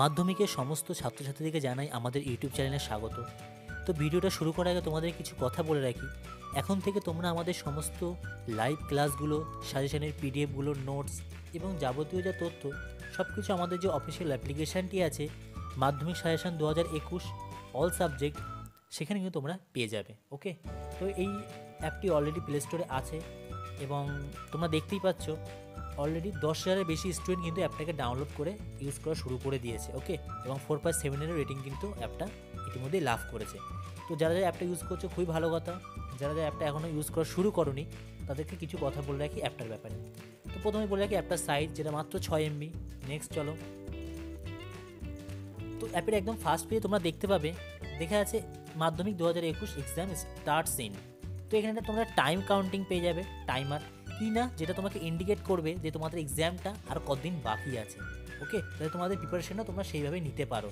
মাধ্যমিকের সমস্ত ছাত্রছাত্রীদেরকে জানাই আমাদের ইউটিউব চ্যানেলে স্বাগত তো ভিডিওটা শুরু করার আগে তোমাদের কিছু কথা বলে রাখি এখন থেকে তোমরা আমাদের সমস্ত লাইভ ক্লাসগুলো সাজেশনের পিডিএফগুলো নোটস এবং যাবতীয় যা তথ্য সব কিছু আমাদের যে অফিসিয়াল অ্যাপ্লিকেশানটি আছে মাধ্যমিক সাজেশন দু হাজার একুশ অল সাবজেক্ট সেখানে কিন্তু তোমরা পেয়ে যাবে ওকে তো এই অ্যাপটি অলরেডি প্লে স্টোরে আছে এবং তোমরা দেখতেই পাচ্ছ অলরেডি দশ হাজারের বেশি স্টুডেন্ট কিন্তু অ্যাপটাকে ডাউনলোড করে ইউজ করা শুরু করে দিয়েছে ওকে এবং ফোর পয়েন্ট সেভেনের রেটিং কিন্তু অ্যাপটা ইতিমধ্যেই লাভ করেছে তো যারা যারা অ্যাপটা ইউজ করছে খুবই ভালো কথা যারা যারা অ্যাপটা এখনও ইউজ করা শুরু করনি তাদেরকে কিছু কথা বলে রাখি অ্যাপটার ব্যাপারে তো প্রথমে বলে রাখি অ্যাপটার সাইজ যেটা মাত্র ছয় এমবি নেক্সট চলো তো অ্যাপের একদম ফার্স্ট পেজে তোমরা দেখতে পাবে দেখা আছে মাধ্যমিক দু হাজার একুশ এক্সাম স্টার্ট সিন তো এখানে তোমরা টাইম কাউন্টিং পেয়ে যাবে টাইমার কি না যেটা তোমাকে ইন্ডিকেট করবে যে তোমাদের এক্সামটা আর কদিন বাকি আছে ওকে তাহলে তোমাদের প্রিপারেশনটা তোমরা সেইভাবে নিতে পারো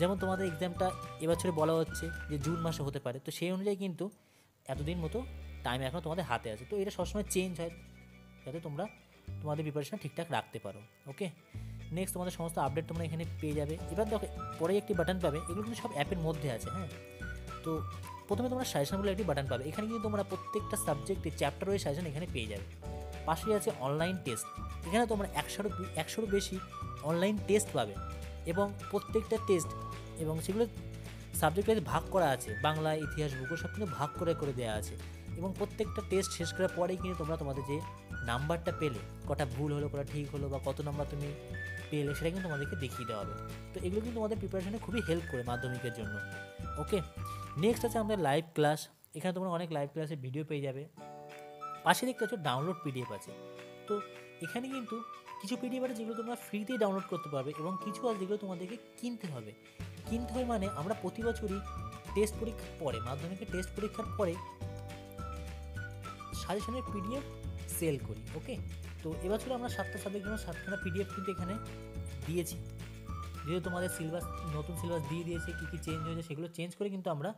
যেমন তোমাদের এক্সামটা এবছরে বলা হচ্ছে যে জুন মাসে হতে পারে তো সেই অনুযায়ী কিন্তু এতদিন মতো টাইম এখনও তোমাদের হাতে আছে তো এটা সবসময় চেঞ্জ হয় যাতে তোমরা তোমাদের প্রিপারেশন ঠিকঠাক রাখতে পারো ওকে নেক্সট তোমাদের সমস্ত আপডেট তোমরা এখানে পেয়ে যাবে এবার দেখো পরে একটি বাটন পাবে এগুলো কিন্তু সব অ্যাপের মধ্যে আছে হ্যাঁ তো প্রথমে তোমরা সাজেশনগুলো একটি বাটন পাবে এখানে কিন্তু তোমরা প্রত্যেকটা সাবজেক্টে চ্যাপ্টার ওয়াইজ সাজেশন এখানে পেয়ে যাবে পাশেই আছে অনলাইন টেস্ট এখানে তোমরা একশোরও একশোরও বেশি অনলাইন টেস্ট পাবে এবং প্রত্যেকটা টেস্ট এবং সেগুলো সাবজেক্ট ভাগ করা আছে বাংলা ইতিহাস ভূগোল সব কিন্তু ভাগ করে করে দেওয়া আছে এবং প্রত্যেকটা টেস্ট শেষ করার পরেই কিন্তু তোমরা তোমাদের যে নাম্বারটা পেলে কটা ভুল হলো কটা ঠিক হলো বা কত নাম্বার তুমি পেলে সেটা কিন্তু তোমাদেরকে দেখিয়ে দেওয়া হবে তো এগুলো কিন্তু তোমাদের প্রিপারেশনে খুবই হেল্প করে মাধ্যমিকের জন্য ওকে নেক্সট আছে আমাদের লাইভ ক্লাস এখানে তোমরা অনেক লাইভ ক্লাসে ভিডিও পেয়ে যাবে পাশে দেখতে পাচ্ছ ডাউনলোড পিডিএফ আছে তো এখানে কিন্তু কিছু পিডিএফ আছে যেগুলো তোমরা ফ্রিতে ডাউনলোড করতে পারবে এবং কিছু আছে যেগুলো তোমাদেরকে কিনতে হবে কিনতে হবে মানে আমরা প্রতি বছরই টেস্ট পরীক্ষার পরে মাধ্যমিকের টেস্ট পরীক্ষার পরে সাজেশনের পিডিএফ সেল করি ওকে তো এবছর আমরা সাতটা সাবজেক্টের জন্য সাতখানা পিডিএফ কিন্তু এখানে দিয়েছি যেহেতু তোমাদের সিলেবাস নতুন সিলেবাস দিয়ে দিয়েছে কী কী চেঞ্জ হয়েছে সেগুলো চেঞ্জ করে কিন্তু আমরা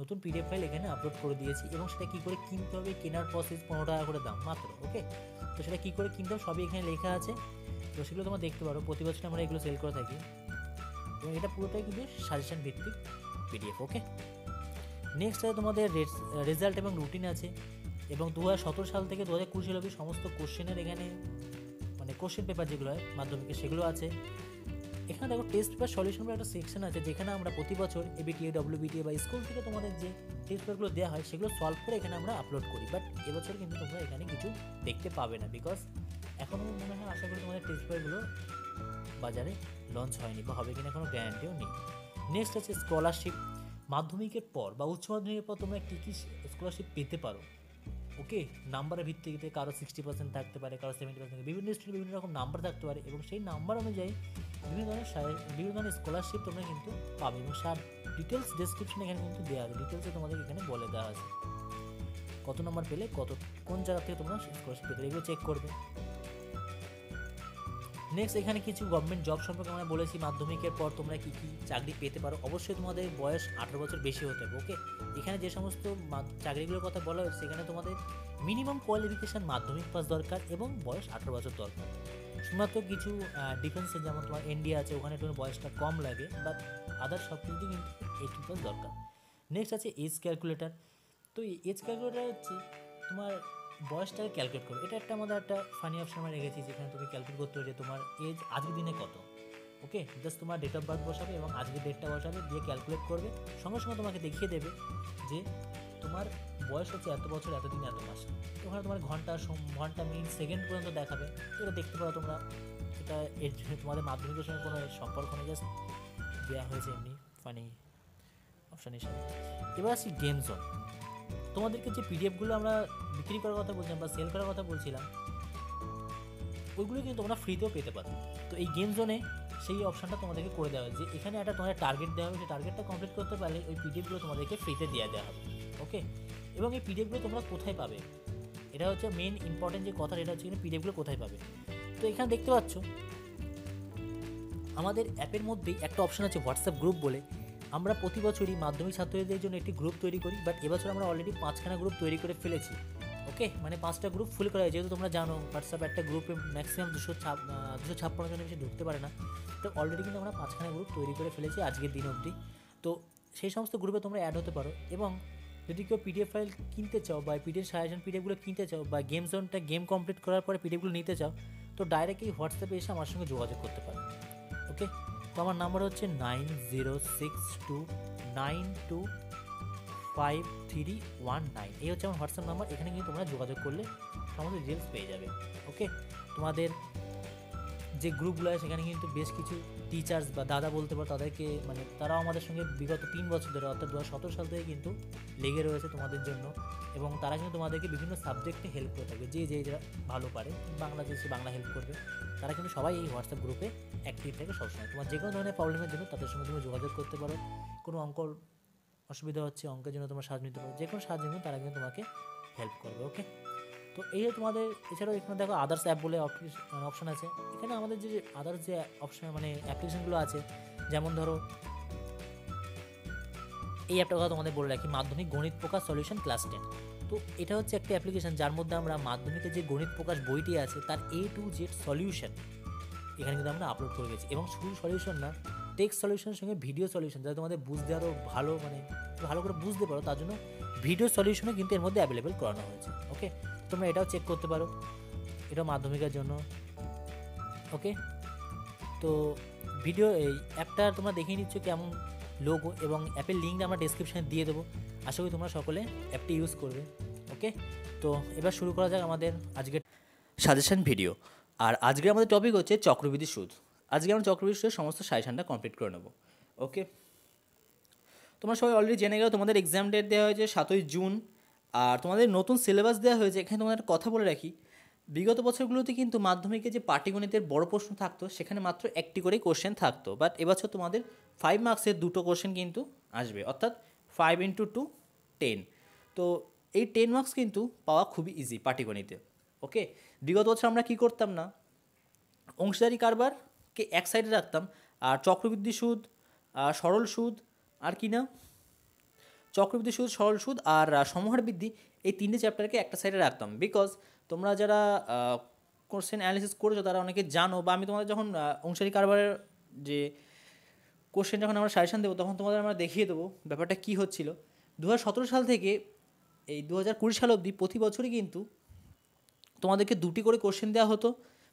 নতুন পিডিএফ ফাইল এখানে আপলোড করে দিয়েছি এবং সেটা কী করে কিনতে হবে কেনার প্রসেস পনেরো টাকা করে দাম মাত্র ওকে তো সেটা কী করে কিনতে হবে সবই এখানে লেখা আছে তো সেগুলো তোমরা দেখতে পারো প্রতি বছর আমরা এগুলো সেল করে থাকি এবং এটা পুরোটাই কিন্তু সাজেশন ভিত্তিক পিডিএফ ওকে নেক্সট আছে তোমাদের রেজাল্ট এবং রুটিন আছে এবং দু সাল থেকে দু হাজার কুড়ি সাল সমস্ত কোশ্চেনের এখানে মানে কোশ্চেন পেপার যেগুলো হয় মাধ্যমিকে সেগুলো আছে এখানে দেখো টেস্ট বা সলিউশন বলে একটা সেকশন আছে যেখানে আমরা প্রতি বছর এবিটি ডব্লিউবিটিএ বা স্কুল থেকে তোমাদের যে টেস্ট পেপারগুলো দেওয়া হয় সেগুলো সলভ করে এখানে আমরা আপলোড করি বাট এবছর কিন্তু তোমরা এখানে কিছু দেখতে পাবে না বিকজ এখনও মনে হয় আশা করি তোমাদের টেস্ট পেপারগুলো বাজারে লঞ্চ হয়নি বা হবে কিনা কোনো গ্যারান্টিও নেই নেক্সট আছে স্কলারশিপ মাধ্যমিকের পর বা উচ্চ মাধ্যমিকের পর তোমরা কী কী স্কলারশিপ পেতে পারো ওকে নাম্বারের ভিত্তিতে কারো সিক্সটি পার্সেন্ট থাকতে পারে কারো সেভেন্টি পার্সেন্ট বিভিন্ন স্টুডেন্ট বিভিন্ন রকম নাম্বার থাকতে পারে এবং সেই নাম্বার অনুযায়ী বিভিন্ন ধরনের বিভিন্ন ধরনের স্কলারশিপ তোমরা কিন্তু পাবে এবং সার ডিটেলস ডিসক্রিপশনে এখানে কিন্তু দেওয়া আছে ডিটেলসে তোমাদের এখানে বলে দেওয়া আছে কত নম্বর পেলে কত কোন জায়গা থেকে তোমরা স্কলারশিপ পেতে এগুলো চেক করবে নেক্সট এখানে কিছু গভর্নমেন্ট জব সম্পর্কে আমরা বলেছি মাধ্যমিকের পর তোমরা কী কী চাকরি পেতে পারো অবশ্যই তোমাদের বয়স আঠারো বছর বেশি হতে হবে ওকে এখানে যে সমস্ত চাকরিগুলোর কথা বলা হয়েছে সেখানে তোমাদের মিনিমাম কোয়ালিফিকেশান মাধ্যমিক পাস দরকার এবং বয়স আঠারো বছর দরকার শুধুমাত্র কিছু ডিফেন্সে যেমন তোমার ইন্ডিয়া আছে ওখানে তোমার বয়সটা কম লাগে বাট আদার সব কিছু কিন্তু এইট দরকার নেক্সট আছে এজ ক্যালকুলেটার তো এজ ক্যালকুলেটার হচ্ছে তোমার বয়সটাকে ক্যালকুলেট করো এটা একটা আমাদের একটা ফানি অপশন আমরা রেখেছি যেখানে তুমি ক্যালকুলেট করতে হবে যে তোমার এজ আজকের দিনে কত ওকে জাস্ট তোমার ডেট অফ বার্থ বসাবে এবং আজকের ডেটটা বসাবে দিয়ে ক্যালকুলেট করবে সঙ্গে সঙ্গে তোমাকে দেখিয়ে দেবে যে তোমার বয়স হচ্ছে এত বছর এতদিন এত মাস ওখানে তোমার ঘন্টা ঘন্টা মিনিট সেকেন্ড পর্যন্ত দেখাবে এটা দেখতে পারো তোমরা এটা এর জন্য তোমাদের মাধ্যমিকের সঙ্গে কোনো সম্পর্ক নেই জাস্ট দেওয়া হয়েছে এমনি মানে অপশান হিসাবে এবার আসি গেম জোন তোমাদেরকে যে পিডিএফগুলো আমরা বিক্রি করার কথা বলছিলাম বা সেল করার কথা বলছিলাম ওইগুলো কিন্তু তোমরা ফ্রিতেও পেতে পারো তো এই গেম জোনে সেই অপশানটা তোমাদেরকে করে দেওয়া হয় যে এখানে একটা তোমাদের টার্গেট দেওয়া হবে সেই টার্গেটটা কমপ্লিট করতে পারলে ওই পিডিএফগুলো তোমাদেরকে ফ্রিতে দেওয়া দেওয়া হবে ওকে এবং এই পিডিএফগুলো তোমরা কোথায় পাবে এটা হচ্ছে মেন ইম্পর্টেন্ট যে কথা এটা হচ্ছে কিন্তু পিডিএফগুলো কোথায় পাবে তো এখানে দেখতে পাচ্ছ আমাদের অ্যাপের মধ্যেই একটা অপশন আছে হোয়াটসঅ্যাপ গ্রুপ বলে আমরা প্রতি বছরই মাধ্যমিক ছাত্রদের জন্য একটি গ্রুপ তৈরি করি বাট এবছর আমরা অলরেডি পাঁচখানা গ্রুপ তৈরি করে ফেলেছি ওকে মানে পাঁচটা গ্রুপ ফুল করা হয় যেহেতু তোমরা জানো হোয়াটসঅ্যাপ একটা গ্রুপে ম্যাক্সিমাম দুশো ছাপ দুশো ছাপ্পান্ন জনের বেশি ঢুকতে পারে না তো অলরেডি কিন্তু আমরা পাঁচখানা গ্রুপ তৈরি করে ফেলেছি আজকের দিন অবধি তো সেই সমস্ত গ্রুপে তোমরা অ্যাড হতে পারো এবং যদি কেউ পিডিএফ ফাইল কিনতে চাও বা পিডিএফ সাজেশন পিডিএফগুলো কিনতে চাও বা গেম জোনটা গেম কমপ্লিট করার পরে পিডিএফগুলো নিতে চাও তো ডাইরেক্ট এই হোয়াটসঅ্যাপে এসে আমার সঙ্গে যোগাযোগ করতে পারো ওকে তো আমার নাম্বার হচ্ছে nine zero six two nine two five three one nine এই হচ্ছে আমার হোয়াটসঅ্যাপ নাম্বার এখানে কিন্তু তোমরা যোগাযোগ করলে আমাদের ডিটেলস পেয়ে যাবে ওকে তোমাদের যে গ্রুপগুলো হয় সেখানে কিন্তু বেশ কিছু টিচার্স বা দাদা বলতে পারো তাদেরকে মানে তারাও আমাদের সঙ্গে বিগত তিন বছর ধরে অর্থাৎ দু হাজার সাল থেকে কিন্তু লেগে রয়েছে তোমাদের জন্য এবং তারা কিন্তু তোমাদেরকে বিভিন্ন সাবজেক্টে হেল্প করে থাকে যে যে যারা ভালো পারে বাংলাদেশে বাংলা হেল্প করবে তারা কিন্তু সবাই এই হোয়াটসঅ্যাপ গ্রুপে অ্যাক্টিভ থাকে সবসময় তোমার যে কোনো ধরনের প্রবলেমের জন্য তাদের সঙ্গে তুমি যোগাযোগ করতে পারো কোনো অঙ্ক অসুবিধা হচ্ছে অঙ্কের জন্য তোমার সাহায্য নিতে পারো যে কোনো সাহায্য নিয়ে তারা কিন্তু তোমাকে হেল্প করবে ওকে তো এই তোমাদের এছাড়াও এখানে দেখো আদার্স অ্যাপ বলে অপশন আছে এখানে আমাদের যে আদার্স যে অপশন মানে অ্যাপ্লিকেশনগুলো আছে যেমন ধরো এই অ্যাপটার কথা তোমাদের বলে রাখি মাধ্যমিক গণিত প্রকাশ সলিউশন ক্লাস টেন তো এটা হচ্ছে একটা অ্যাপ্লিকেশন যার মধ্যে আমরা মাধ্যমিকের যে গণিত প্রকাশ বইটি আছে তার এ টু জেড সলিউশন এখানে কিন্তু আমরা আপলোড করে গেছি এবং শুধু সলিউশন না টেক্স সলিউশনের সঙ্গে ভিডিও সলিউশন যাতে তোমাদের বুঝতে আরও ভালো মানে ভালো করে বুঝতে পারো তার জন্য ভিডিও সলিউশনও কিন্তু এর মধ্যে অ্যাভেলেবেল করানো হয়েছে ওকে তোমরা এটাও চেক করতে পারো এটাও মাধ্যমিকের জন্য ওকে তো ভিডিও এই অ্যাপটা তোমরা দেখিয়ে নিচ্ছ কেমন লোগো এবং অ্যাপের লিঙ্কটা আমরা ডিসক্রিপশানে দিয়ে দেবো আশা করি তোমরা সকলে অ্যাপটি ইউজ করবে ওকে তো এবার শুরু করা যাক আমাদের আজকের সাজেশান ভিডিও আর আজকে আমাদের টপিক হচ্ছে চক্রবৃদ্ধি সুদ আজকে আমরা চক্রবৃদ্ধি সুদের সমস্ত সাজেশানটা কমপ্লিট করে নেবো ওকে তোমরা সবাই অলরেডি জেনে গেলো তোমাদের এক্সাম ডেট দেওয়া হয়েছে সাতই জুন আর তোমাদের নতুন সিলেবাস দেওয়া হয়েছে এখানে তোমাদের কথা বলে রাখি বিগত বছরগুলোতে কিন্তু মাধ্যমিকে যে পাটিগণিতের বড় প্রশ্ন থাকতো সেখানে মাত্র একটি করে কোশ্চেন থাকতো বাট এবছর তোমাদের ফাইভ মার্কসের দুটো কোশ্চেন কিন্তু আসবে অর্থাৎ ফাইভ ইন্টু টু টেন তো এই টেন মার্কস কিন্তু পাওয়া খুবই ইজি পাটিগণিতে ওকে বিগত বছর আমরা কি করতাম না অংশীদারি কারবারকে এক সাইডে রাখতাম আর চক্রবৃদ্ধি সুদ সরল সুদ আর কি না চক্রবৃদ্ধি সুদ সরল সুদ আর সমহার বৃদ্ধি এই তিনটে চ্যাপ্টারকে একটা সাইডে রাখতাম বিকজ তোমরা যারা কোশ্চেন অ্যানালিসিস করেছো তারা অনেকে জানো বা আমি তোমাদের যখন অংশারী কারবারের যে কোশ্চেন যখন আমরা সাজেশন দেবো তখন তোমাদের আমরা দেখিয়ে দেবো ব্যাপারটা কী হচ্ছিল দু সাল থেকে এই দু হাজার সাল অবধি প্রতি বছরই কিন্তু তোমাদেরকে দুটি করে কোশ্চেন দেওয়া হতো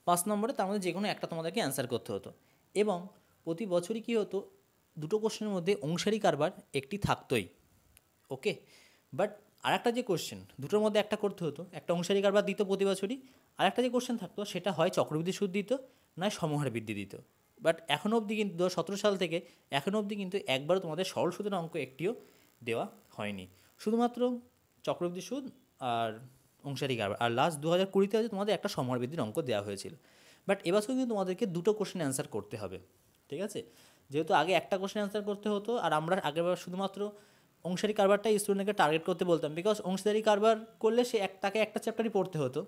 পাঁচ নম্বরে তার মধ্যে যে কোনো একটা তোমাদেরকে অ্যান্সার করতে হতো এবং প্রতি বছরই কী হতো দুটো কোশ্চেনের মধ্যে অংশারী কারবার একটি থাকতোই ওকে বাট আর একটা যে কোশ্চেন দুটোর মধ্যে একটা করতে হতো একটা অংশারী কারবার দিত প্রতি বছরই আর একটা যে কোশ্চেন থাকতো সেটা হয় চক্রবৃদ্ধি সুদ দিত নয় সমহার বৃদ্ধি দিত বাট এখনও অবধি কিন্তু দু সাল থেকে এখনও অবধি কিন্তু একবারও তোমাদের সরল সুদের অঙ্ক একটিও দেওয়া হয়নি শুধুমাত্র চক্রবৃদ্ধি সুদ আর অংশারী কারবার আর লাস্ট দু হাজার কুড়িতে হয়তো তোমাদের একটা সমহার বৃদ্ধির অঙ্ক দেওয়া হয়েছিল বাট এবছর কিন্তু তোমাদেরকে দুটো কোশ্চেন অ্যান্সার করতে হবে ঠিক আছে যেহেতু আগে একটা কোশ্চেন অ্যান্সার করতে হতো আর আমরা আগেরবার শুধুমাত্র অংশারি কারবারটাই স্টুডেন্টকে টার্গেট করতে বলতাম বিকজ অংশারি কারবার করলে সে এক তাকে একটা চ্যাপ্টারই পড়তে হতো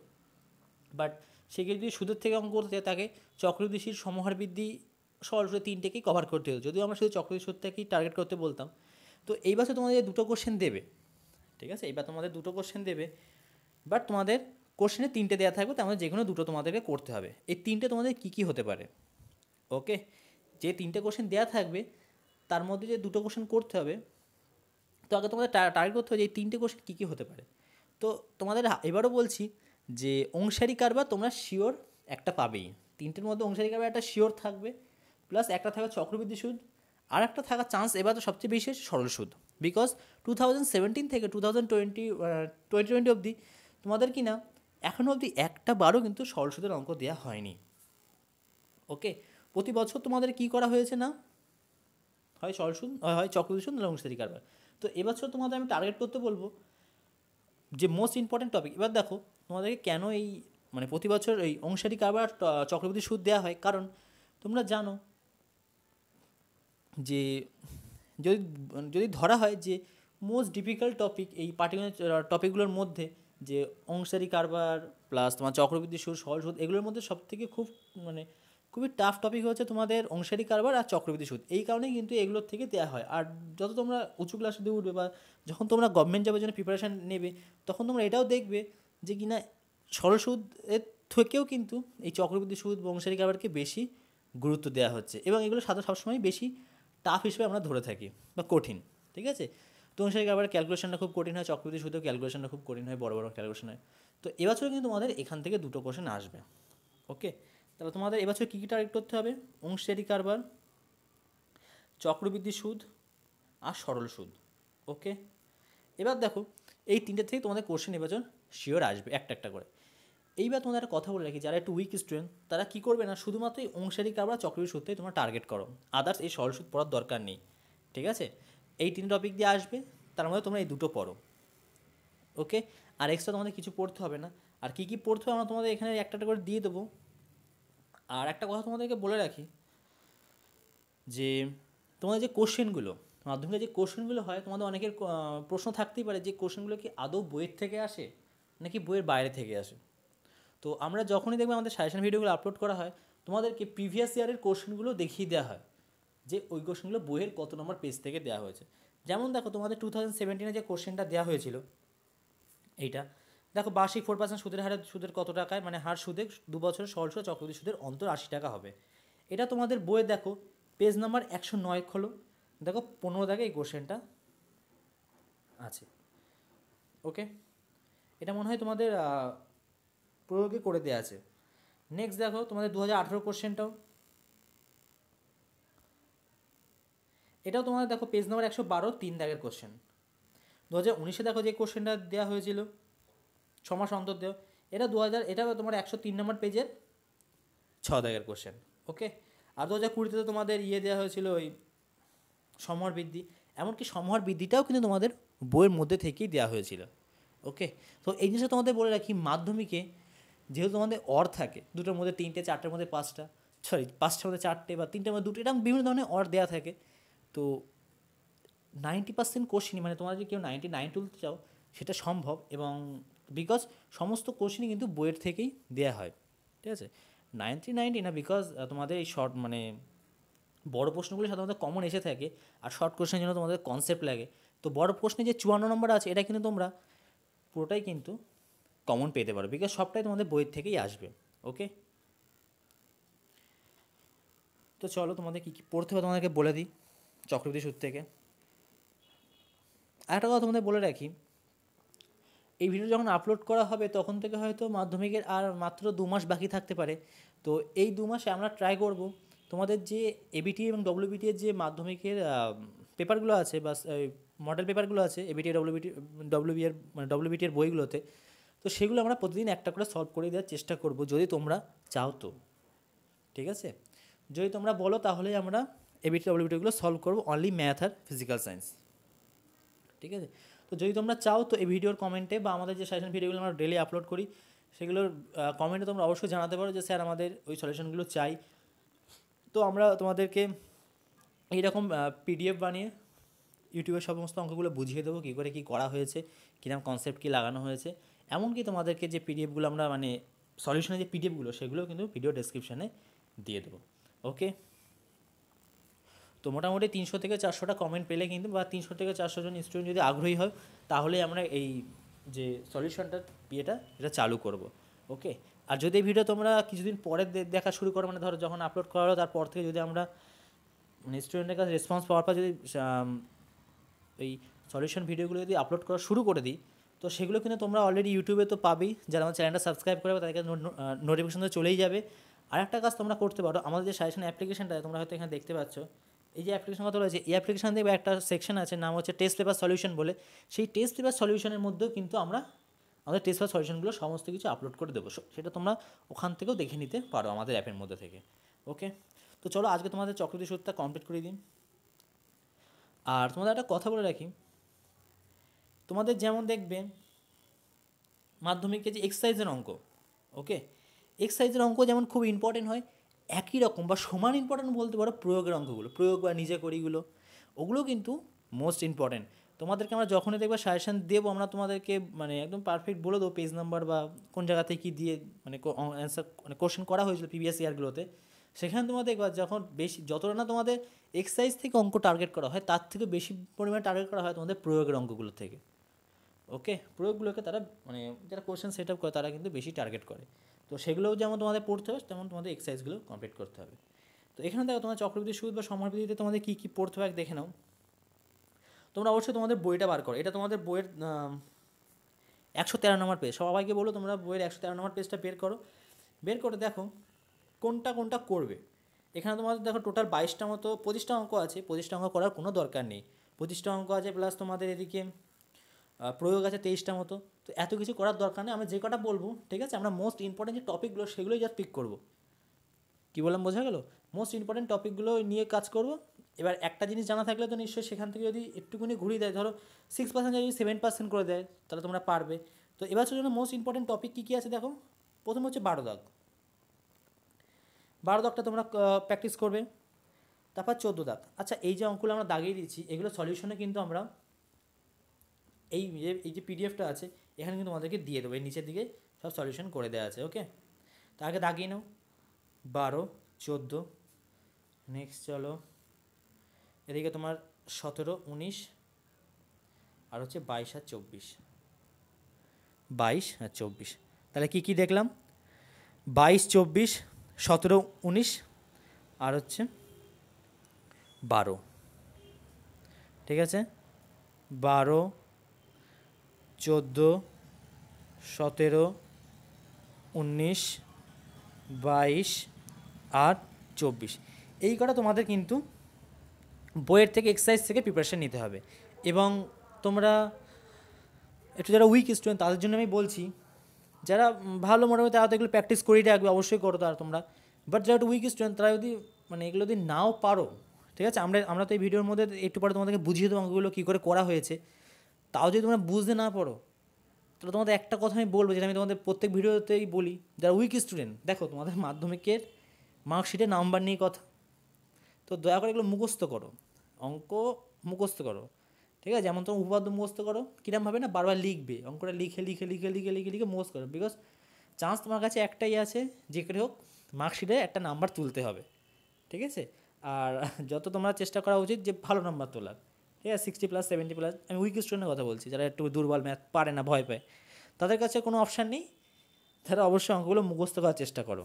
বাট সেকে যদি সুদের থেকে অঙ্ক করতে তাকে চক্রদেশীর সমহার বৃদ্ধি সরাসরি তিনটেকেই কভার করতে হতো যদিও আমরা শুধু চক্রদেশী থেকেই টার্গেট করতে বলতাম তো এই বাসে তোমাদের দুটো কোশ্চেন দেবে ঠিক আছে এইবার তোমাদের দুটো কোশ্চেন দেবে বাট তোমাদের কোশ্চেনে তিনটে দেওয়া থাকবে তো আমাদের যে কোনো দুটো তোমাদেরকে করতে হবে এই তিনটে তোমাদের কী কী হতে পারে ওকে যে তিনটে কোশ্চেন দেওয়া থাকবে তার মধ্যে যে দুটো কোশ্চেন করতে হবে তো আগে তোমাদের টার্গেট করতে হবে যে এই তিনটে কোশ্চেন কী কী হতে পারে তো তোমাদের এবারও বলছি যে অংশারী কারবার তোমরা শিওর একটা পাবেই তিনটের মধ্যে অংশারী কারবার একটা শিওর থাকবে প্লাস একটা থাকবে চক্রবৃদ্ধি সুদ আর একটা থাকার চান্স এবার তো সবচেয়ে বেশি সরল সুদ বিকজ টু থাউজেন্ড সেভেন্টিন থেকে two thousand twenty twenty twenty অবধি তোমাদের কি না এখনও অবধি একটা বারও কিন্তু সরল সুদের অঙ্ক দেওয়া হয়নি ওকে প্রতি বছর তোমাদের কি করা হয়েছে না হয় সরল সুদ হয় চক্রবৃদ্ধি সুদ না অংশারী কারবার তো এবছর তোমাদের আমি টার্গেট করতে বলবো যে মোস্ট ইম্পর্ট্যান্ট টপিক এবার দেখো তোমাদেরকে কেন এই মানে প্রতি বছর এই অংশারি কারবার চক্রবৃদ্ধি সুদ দেওয়া হয় কারণ তোমরা জানো যে যদি যদি ধরা হয় যে মোস্ট ডিফিকাল্ট টপিক এই পার্টিকুলার টপিকগুলোর মধ্যে যে অংশারি কারবার প্লাস তোমার চক্রবৃদ্ধি সুদ সহজ সুদ এগুলোর মধ্যে সবথেকে খুব মানে খুবই টাফ টপিক হচ্ছে তোমাদের অংশারী কারবার আর চক্রবৃদ্ধি সুদ এই কারণেই কিন্তু এগুলোর থেকে দেওয়া হয় আর যত তোমরা উঁচু ক্লাসে দিয়ে উঠবে বা যখন তোমরা গভর্নমেন্ট জবের জন্য প্রিপারেশান নেবে তখন তোমরা এটাও দেখবে যে কিনা সরল সুদ এর থেকেও কিন্তু এই চক্রবৃদ্ধি সুদ বংশারী কারবারকে বেশি গুরুত্ব দেওয়া হচ্ছে এবং এগুলো সাধারণ সবসময় বেশি টাফ হিসেবে আমরা ধরে থাকি বা কঠিন ঠিক আছে তো অনুসারে কারবার ক্যালকুলেশনটা খুব কঠিন হয় চক্রবৃদ্ধি সুদেও ক্যালকুলেশনটা খুব কঠিন হয় বড় বড় ক্যালকুলেশন হয় তো এবছর কিন্তু তোমাদের এখান থেকে দুটো কোশ্চেন আসবে ওকে তাহলে তোমাদের এবছর কী কী টার্গেট করতে হবে অংশেরই কারবার চক্রবৃদ্ধি সুদ আর সরল সুদ ওকে এবার দেখো এই তিনটে থেকে তোমাদের কোশ্চেন এবছর শিওর আসবে একটা একটা করে এইবার তোমাদের একটা কথা বলে রাখি যারা একটু উইক স্টুডেন্ট তারা কী করবে না শুধুমাত্র এই কারবার কাবড়া চক্রবৃদ্ধি থেকে তোমরা টার্গেট করো আদার্স এই সরল সুদ পড়ার দরকার নেই ঠিক আছে এই তিন টপিক দিয়ে আসবে তার মধ্যে তোমরা এই দুটো পড়ো ওকে আর এক্সট্রা তোমাদের কিছু পড়তে হবে না আর কী কী পড়তে হবে আমরা তোমাদের এখানে একটা করে দিয়ে দেবো আর একটা কথা তোমাদেরকে বলে রাখি যে তোমাদের যে কোশ্চেনগুলো মাধ্যমিকের যে কোশ্চেনগুলো হয় তোমাদের অনেকের প্রশ্ন থাকতেই পারে যে কোশ্চেনগুলো কি আদৌ বইয়ের থেকে আসে নাকি বইয়ের বাইরে থেকে আসে তো আমরা যখনই দেখবো আমাদের সাজেশন ভিডিওগুলো আপলোড করা হয় তোমাদেরকে প্রিভিয়াস ইয়ারের কোশ্চেনগুলো দেখিয়ে দেওয়া হয় যে ওই কোশ্চেনগুলো বইয়ের কত নম্বর পেজ থেকে দেওয়া হয়েছে যেমন দেখো তোমাদের টু থাউজেন্ড সেভেন্টিনে যে কোশ্চেনটা দেওয়া হয়েছিল এইটা দেখো বার্ষিক ফোর পার্সেন্ট সুদের হারে সুদের কত টাকায় মানে হার সুদে দু বছরের সরস সুদ চক্রবৃদ্ধি সুদের অন্তর আশি টাকা হবে এটা তোমাদের বইয়ে দেখো পেজ নাম্বার একশো নয় খোলো দেখো পনেরো দাগে এই কোশ্চেনটা আছে ওকে এটা মনে হয় তোমাদের প্রয়োগে করে দেওয়া আছে নেক্সট দেখো তোমাদের দু হাজার আঠেরো কোশ্চেনটাও এটাও তোমাদের দেখো পেজ নাম্বার একশো বারো তিন দাগের কোশ্চেন দু হাজার উনিশে দেখো যে কোশ্চেনটা দেওয়া হয়েছিল ছ মাস অন্তর দেও এটা দু হাজার এটা তোমার একশো তিন নম্বর পেজের ছ দাগের কোশ্চেন ওকে আর দু হাজার কুড়িতে তোমাদের ইয়ে দেওয়া হয়েছিল ওই সমহার বৃদ্ধি এমনকি সমহার বৃদ্ধিটাও কিন্তু তোমাদের বইয়ের মধ্যে থেকেই দেওয়া হয়েছিল ওকে তো এই জিনিসটা তোমাদের বলে রাখি মাধ্যমিকে যেহেতু তোমাদের অর থাকে দুটোর মধ্যে তিনটে চারটের মধ্যে পাঁচটা সরি পাঁচটার মধ্যে চারটে বা তিনটের মধ্যে দুটো এরকম বিভিন্ন ধরনের অর দেওয়া থাকে তো নাইনটি পার্সেন্ট কোশ্চেনই মানে তোমাদের যদি কেউ নাইনটি নাইন তুলতে চাও সেটা সম্ভব এবং বিকজ সমস্ত কোশ্চেনই কিন্তু বইয়ের থেকেই দেওয়া হয় ঠিক আছে নাইনটি নাইনটি না বিকজ তোমাদের এই শর্ট মানে বড় প্রশ্নগুলো সাধারণত কমন এসে থাকে আর শর্ট কোশ্চেনের জন্য তোমাদের কনসেপ্ট লাগে তো বড় প্রশ্নে যে চুয়ান্ন নম্বর আছে এটা কিন্তু তোমরা পুরোটাই কিন্তু কমন পেতে পারো বিকজ সবটাই তোমাদের বইয়ের থেকেই আসবে ওকে তো চলো তোমাদের কী কী পড়তে হবে তোমাদেরকে বলে দিই চক্রবর্তী সূত্র থেকে একটা কথা তোমাদের বলে রাখি এই ভিডিও যখন আপলোড করা হবে তখন থেকে হয়তো মাধ্যমিকের আর মাত্র দু মাস বাকি থাকতে পারে তো এই দু মাসে আমরা ট্রাই করব তোমাদের যে এবিটি এবং ডব্লিউবিটি এর যে মাধ্যমিকের পেপারগুলো আছে বা মডেল পেপারগুলো আছে এবিটি ডব্লিউবিটি ডব্লিউবি এর মানে ডব্লিউবিটি এর বইগুলোতে তো সেগুলো আমরা প্রতিদিন একটা করে সলভ করে দেওয়ার চেষ্টা করব যদি তোমরা চাও তো ঠিক আছে যদি তোমরা বলো তাহলে আমরা এবিটি ডব্লিউবিটিগুলো সলভ করবো অনলি ম্যাথ আর ফিজিক্যাল সায়েন্স ঠিক আছে তো যদি তোমরা চাও তো এই ভিডিওর কমেন্টে বা আমাদের যে সাজেশন ভিডিওগুলো আমরা ডেলি আপলোড করি সেগুলোর কমেন্টে তোমরা অবশ্যই জানাতে পারো যে স্যার আমাদের ওই সলিউশনগুলো চাই তো আমরা তোমাদেরকে এইরকম পিডিএফ বানিয়ে ইউটিউবের সমস্ত অঙ্কগুলো বুঝিয়ে দেবো কী করে কি করা হয়েছে কীরকম কনসেপ্ট কী লাগানো হয়েছে এমনকি তোমাদেরকে যে পিডিএফগুলো আমরা মানে সলিউশনের যে পিডিএফগুলো সেগুলো কিন্তু ভিডিও ডেসক্রিপশানে দিয়ে দেবো ওকে তো মোটামুটি তিনশো থেকে চারশোটা কমেন্ট পেলে কিন্তু বা তিনশো থেকে চারশো জন স্টুডেন্ট যদি আগ্রহী হয় তাহলে আমরা এই যে সলিউশনটা ইয়েটা এটা চালু করব ওকে আর যদি এই ভিডিও তোমরা কিছুদিন পরে দেখা শুরু করো মানে ধরো যখন আপলোড করা হলো তারপর থেকে যদি আমরা মানে স্টুডেন্টের কাছে রেসপন্স পাওয়ার পর যদি এই সলিউশন ভিডিওগুলো যদি আপলোড করা শুরু করে দিই তো সেগুলো কিন্তু তোমরা অলরেডি ইউটিউবে তো পাবেই যারা আমার চ্যানেলটা সাবস্ক্রাইব করবে তাদেরকে নোটিফিকেশন তো চলেই যাবে আর একটা কাজ তোমরা করতে পারো আমাদের যে সাজেশন অ্যাপ্লিকেশনটা তোমরা হয়তো এখানে দেখতে পাচ্ছ এই যে অ্যাপ্লিকেশন কথা রয়েছে এই অ্যাপ্লিকেশান দেখবে একটা সেকশন আছে নাম হচ্ছে টেস্ট পেপার সলিউশন বলে সেই টেস্ট পেপার সলিউশনের মধ্যেও কিন্তু আমরা আমাদের টেস্ট পেপার সলিউশনগুলো সমস্ত কিছু আপলোড করে দেবো সেটা তোমরা ওখান থেকেও দেখে নিতে পারো আমাদের অ্যাপের মধ্যে থেকে ওকে তো চলো আজকে তোমাদের চক্রবর্তী সূত্রটা কমপ্লিট করে দিন আর তোমাদের একটা কথা বলে রাখি তোমাদের যেমন দেখবে মাধ্যমিকে যে এক্সারসাইজের অঙ্ক ওকে এক্সারসাইজের অঙ্ক যেমন খুব ইম্পর্টেন্ট হয় একই রকম বা সমান ইম্পর্ট্যান্ট বলতে পারো প্রয়োগের অঙ্কগুলো প্রয়োগ বা নিজে করিগুলো ওগুলো কিন্তু মোস্ট ইম্পর্টেন্ট তোমাদেরকে আমরা যখনই দেখবো সাজেশান দেবো আমরা তোমাদেরকে মানে একদম পারফেক্ট বলে দেবো পেজ নাম্বার বা কোন জায়গাতে কী দিয়ে মানে অ্যান্সার মানে কোশ্চেন করা হয়েছিল প্রিভিয়াস ইয়ারগুলোতে সেখানে তোমাদের দেখবা যখন বেশি যতটা না তোমাদের এক্সারসাইজ থেকে অঙ্ক টার্গেট করা হয় তার থেকে বেশি পরিমাণে টার্গেট করা হয় তোমাদের প্রয়োগের অঙ্কগুলো থেকে ওকে প্রয়োগগুলোকে তারা মানে যারা কোশ্চেন সেট আপ করে তারা কিন্তু বেশি টার্গেট করে তো সেগুলোও যেমন তোমাদের পড়তে হবে তেমন তোমাদের এক্সারসাইজগুলো কমপ্লিট করতে হবে তো এখানে দেখো তোমার চক্রবৃদ্ধি সুদ বা সমারবৃদ্ধিতে তোমাদের কী কী পড়তে হবে দেখে নাও তোমরা অবশ্যই তোমাদের বইটা বার করো এটা তোমাদের বইয়ের একশো তেরো নম্বর পেজ সবাইকে বলো তোমরা বইয়ের একশো তেরো নম্বর পেজটা বের করো বের করে দেখো কোনটা কোনটা করবে এখানে তোমাদের দেখো টোটাল বাইশটা মতো পঁচিশটা অঙ্ক আছে পঁচিশটা অঙ্ক করার কোনো দরকার নেই পঁচিশটা অঙ্ক আছে প্লাস তোমাদের এদিকে প্রয়োগ আছে তেইশটা মতো তো এত কিছু করার দরকার নেই আমি যে কটা বলবো ঠিক আছে আমরা মোস্ট ইম্পর্টেন্ট যে টপিকগুলো সেগুলোই যা পিক করবো কী বললাম বোঝা গেল মোস্ট ইম্পর্টেন্ট টপিকগুলো নিয়ে কাজ করব এবার একটা জিনিস জানা থাকলে তো নিশ্চয়ই সেখান থেকে যদি একটুকুনি ঘুরিয়ে দেয় ধরো সিক্স পার্সেন্ট যদি সেভেন পার্সেন্ট করে দেয় তাহলে তোমরা পারবে তো এবার জন্য মোস্ট ইম্পর্টেন্ট টপিক কী কী আছে দেখো প্রথম হচ্ছে বারো দাগ বারো দাগটা তোমরা প্র্যাকটিস করবে তারপর চোদ্দো দাগ আচ্ছা এই যে অঙ্কগুলো আমরা দাগিয়ে দিচ্ছি এগুলো সলিউশনে কিন্তু আমরা এই যে এই যে পিডিএফটা আছে এখানে কিন্তু তোমাদেরকে দিয়ে দেবো এই নিচের দিকে সব সলিউশন করে দেওয়া আছে ওকে তা আগে দাগিয়ে নাও বারো চোদ্দো নেক্সট চলো এদিকে তোমার সতেরো উনিশ আর হচ্ছে বাইশ আর চব্বিশ বাইশ আর চব্বিশ তাহলে কি কি দেখলাম বাইশ চব্বিশ সতেরো উনিশ আর হচ্ছে বারো ঠিক আছে বারো চোদ্দো সতেরো উনিশ বাইশ আর চব্বিশ এই কটা তোমাদের কিন্তু বইয়ের থেকে এক্সারসাইজ থেকে প্রিপারেশান নিতে হবে এবং তোমরা একটু যারা উইক স্টুডেন্ট তাদের জন্য আমি বলছি যারা ভালো মোটামুটি তারা তো এগুলো প্র্যাকটিস করেই রাখবে অবশ্যই করো তার তোমরা বাট যারা একটু উইক স্টুডেন্ট তারা যদি মানে এগুলো যদি নাও পারো ঠিক আছে আমরা আমরা তো এই ভিডিওর মধ্যে একটু পরে তোমাদেরকে বুঝিয়ে দেবো অঙ্কগুলো কী করে করা হয়েছে তাও যদি তোমরা বুঝতে না পারো তাহলে তোমাদের একটা কথা আমি বলবো যেটা আমি তোমাদের প্রত্যেক ভিডিওতেই বলি যারা উইক স্টুডেন্ট দেখো তোমাদের মাধ্যমিকের মার্কশিটে নাম্বার নিয়ে কথা তো দয়া করে এগুলো মুখস্থ করো অঙ্ক মুখস্থ করো ঠিক আছে যেমন তোমার উপপাদ্য মুখস্থ করো কীরমভাবে না বারবার লিখবে অঙ্কটা লিখে লিখে লিখে লিখে লিখে লিখে মুখস্থ করো বিকজ চান্স তোমার কাছে একটাই আছে যে করে হোক মার্কশিটে একটা নাম্বার তুলতে হবে ঠিক আছে আর যত তোমরা চেষ্টা করা উচিত যে ভালো নাম্বার তোলার ঠিক আছে সিক্সটি প্লাস সেভেন্টি প্লাস আমি উইক স্টুডেন্টের কথা বলছি যারা একটু দুর্বল ম্যাথ পারে না ভয় পায় তাদের কাছে কোনো অপশান নেই তারা অবশ্যই অঙ্কগুলো মুখস্থ করার চেষ্টা করো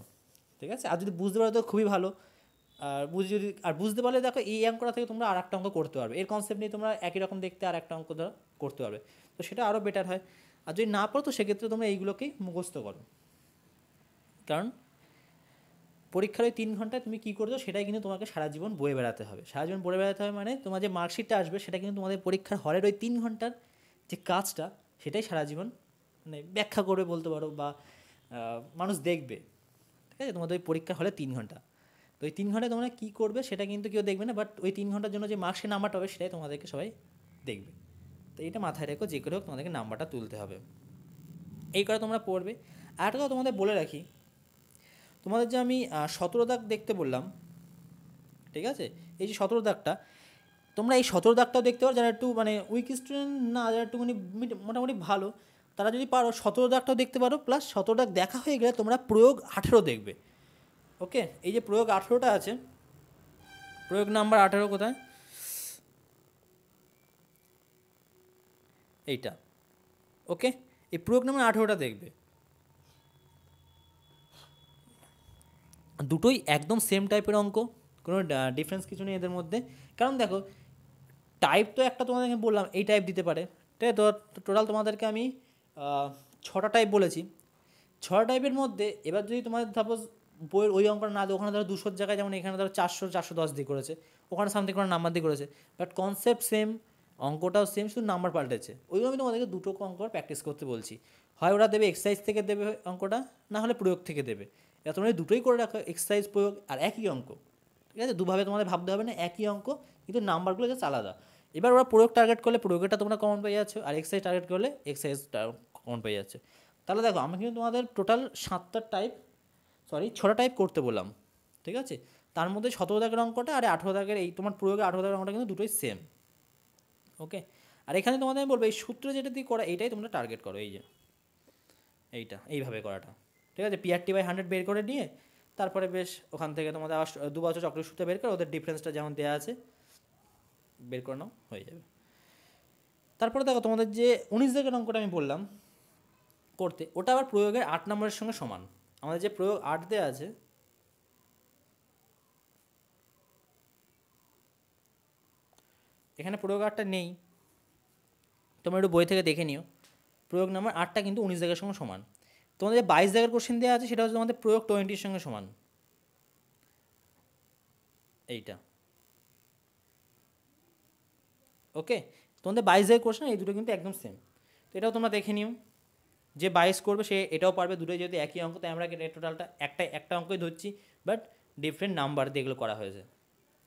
ঠিক আছে আর যদি বুঝতে পারো তো খুবই ভালো আর বুঝে যদি আর বুঝতে পারলে দেখো এই অঙ্কটা থেকে তোমরা আর একটা অঙ্ক করতে পারবে এর কনসেপ্ট নিয়ে তোমরা একই রকম দেখতে আর একটা অঙ্ক ধরো করতে পারবে তো সেটা আরও বেটার হয় আর যদি না পারো তো সেক্ষেত্রে তোমরা এইগুলোকেই মুখস্থ করো কারণ পরীক্ষার ওই তিন ঘন্টায় তুমি কী করছো সেটাই কিন্তু তোমাকে সারা জীবন বয়ে বেড়াতে হবে সারা জীবন বয়ে বেড়াতে হবে মানে তোমার যে মার্কশিটটা আসবে সেটা কিন্তু তোমাদের পরীক্ষার হলের ওই তিন ঘন্টার যে কাজটা সেটাই সারা জীবন মানে ব্যাখ্যা করবে বলতে পারো বা মানুষ দেখবে ঠিক আছে তোমাদের ওই পরীক্ষা হলে তিন ঘন্টা তো ওই তিন ঘন্টায় তোমরা কী করবে সেটা কিন্তু কেউ দেখবে না বাট ওই তিন ঘন্টার জন্য যে মার্কশিট নাম্বারটা হবে সেটাই তোমাদেরকে সবাই দেখবে তো এটা মাথায় রেখো যে করে হোক তোমাদেরকে নাম্বারটা তুলতে হবে এই করে তোমরা পড়বে আর তোমাদের বলে রাখি তোমাদের যে আমি সতেরো দাগ দেখতে বললাম ঠিক আছে এই যে সতেরো দাগটা তোমরা এই সতেরো দাগটাও দেখতে পারো যারা একটু মানে উইক স্টুডেন্ট না যারা একটুখানি মোটামুটি ভালো তারা যদি পারো সতেরো দাগটাও দেখতে পারো প্লাস সতেরো দাগ দেখা হয়ে গেলে তোমরা প্রয়োগ আঠেরো দেখবে ওকে এই যে প্রয়োগ আঠেরোটা আছে প্রয়োগ নাম্বার আঠেরো কোথায় এইটা ওকে এই প্রয়োগ নাম্বার আঠেরোটা দেখবে দুটোই একদম সেম টাইপের অঙ্ক কোনো ডিফারেন্স কিছু নেই এদের মধ্যে কারণ দেখো টাইপ তো একটা তোমাদেরকে বললাম এই টাইপ দিতে পারে ঠিক আছে তো টোটাল তোমাদেরকে আমি ছটা টাইপ বলেছি ছটা টাইপের মধ্যে এবার যদি তোমাদের সাপোজ বইয়ের ওই অঙ্কটা না দেয় ওখানে ধরো দুশোর জায়গায় যেমন এখানে ধরো চারশো চারশো দশ দিয়ে করেছে ওখানে সামথিং কোনো নাম্বার দিয়ে করেছে বাট কনসেপ্ট সেম অঙ্কটাও সেম শুধু নাম্বার পাল্টেছে ওই আমি তোমাদেরকে দুটো অঙ্ক প্র্যাকটিস করতে বলছি হয় ওরা দেবে এক্সারসাইজ থেকে দেবে অঙ্কটা না হলে প্রয়োগ থেকে দেবে এটা তোমরা দুটোই করে রাখো এক্সারসাইজ প্রয়োগ আর একই অঙ্ক ঠিক আছে দুভাবে তোমাদের ভাবতে হবে না একই অঙ্ক কিন্তু নাম্বারগুলো জাস্ট আলাদা এবার ওরা প্রয়োগ টার্গেট করলে প্রয়োগটা তোমরা কমন পেয়ে যাচ্ছ আর এক্সারসাইজ টার্গেট করলে এক্সারসাইজ কমন পেয়ে যাচ্ছে তাহলে দেখো আমি কিন্তু তোমাদের টোটাল সাতটা টাইপ সরি ছটা টাইপ করতে বললাম ঠিক আছে তার মধ্যে সতেরো দাগের অঙ্কটা আর আঠেরো দাগের এই তোমার প্রয়োগে আঠেরো দাগের অঙ্কটা কিন্তু দুটোই সেম ওকে আর এখানে তোমাদের আমি বলবো এই সূত্র যেটা দিয়ে করা এইটাই তোমরা টার্গেট করো এই যে এইটা এইভাবে করাটা ঠিক আছে পিআরটি বাই হান্ড্রেড বের করে নিয়ে তারপরে বেশ ওখান থেকে তোমাদের আবার দু বছর চক্রসূত্র বের করে ওদের ডিফারেন্সটা যেমন দেওয়া আছে বের করে নাও হয়ে যাবে তারপরে দেখো তোমাদের যে উনিশ দিকের অঙ্কটা আমি বললাম করতে ওটা আবার প্রয়োগের আট নম্বরের সঙ্গে সমান আমাদের যে প্রয়োগ আট দেওয়া আছে এখানে প্রয়োগ আটটা নেই তোমরা একটু বই থেকে দেখে নিও প্রয়োগ নাম্বার আটটা কিন্তু উনিশ জায়গার সঙ্গে সমান তোমাদের যে বাইশ জায়গার কোশ্চেন দেওয়া আছে সেটা হচ্ছে তোমাদের প্রয়োগ টোয়েন্টির সঙ্গে সমান এইটা ওকে তোমাদের বাইশ জায়গার কোশ্চেন এই দুটো কিন্তু একদম সেম তো এটাও তোমরা দেখে নিও যে বাইশ করবে সে এটাও পারবে দুটোই যদি একই অঙ্ক তাই আমরা টোটালটা একটা একটা অঙ্কই ধরছি বাট ডিফারেন্ট নাম্বার দিয়ে এগুলো করা হয়েছে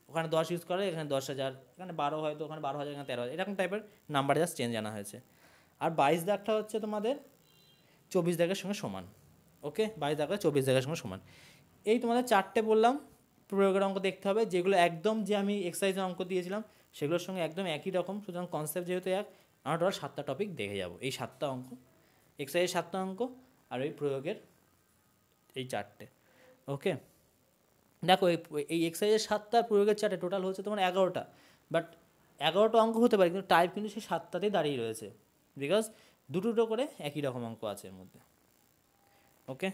ওখানে দশ ইউজ করা এখানে দশ হাজার এখানে বারো হয়তো ওখানে বারো হাজার এখানে তেরো হাজার এরকম টাইপের নাম্বার জাস্ট চেঞ্জ আনা হয়েছে আর বাইশ দাগটা হচ্ছে তোমাদের চব্বিশ দাগের সঙ্গে সমান ওকে বাইশ দাগের চব্বিশ দাগের সঙ্গে সমান এই তোমাদের চারটে বললাম প্রয়োগের অঙ্ক দেখতে হবে যেগুলো একদম যে আমি এক্সারসাইজের অঙ্ক দিয়েছিলাম সেগুলোর সঙ্গে একদম একই রকম সুতরাং কনসেপ্ট যেহেতু এক আমরা টোটাল সাতটা টপিক দেখে যাব এই সাতটা অঙ্ক এক্সারসাইজের সাতটা অঙ্ক আর ওই প্রয়োগের এই চারটে ওকে দেখো এই এক্সারসাইজের সাতটা প্রয়োগের চারটে টোটাল হচ্ছে তোমার এগারোটা বাট এগারোটা অঙ্ক হতে পারে কিন্তু টাইপ কিন্তু সেই সাতটাতেই দাঁড়িয়ে রয়েছে বিকজ দুটো দুটো করে একই রকম অঙ্ক আছে এর মধ্যে ওকে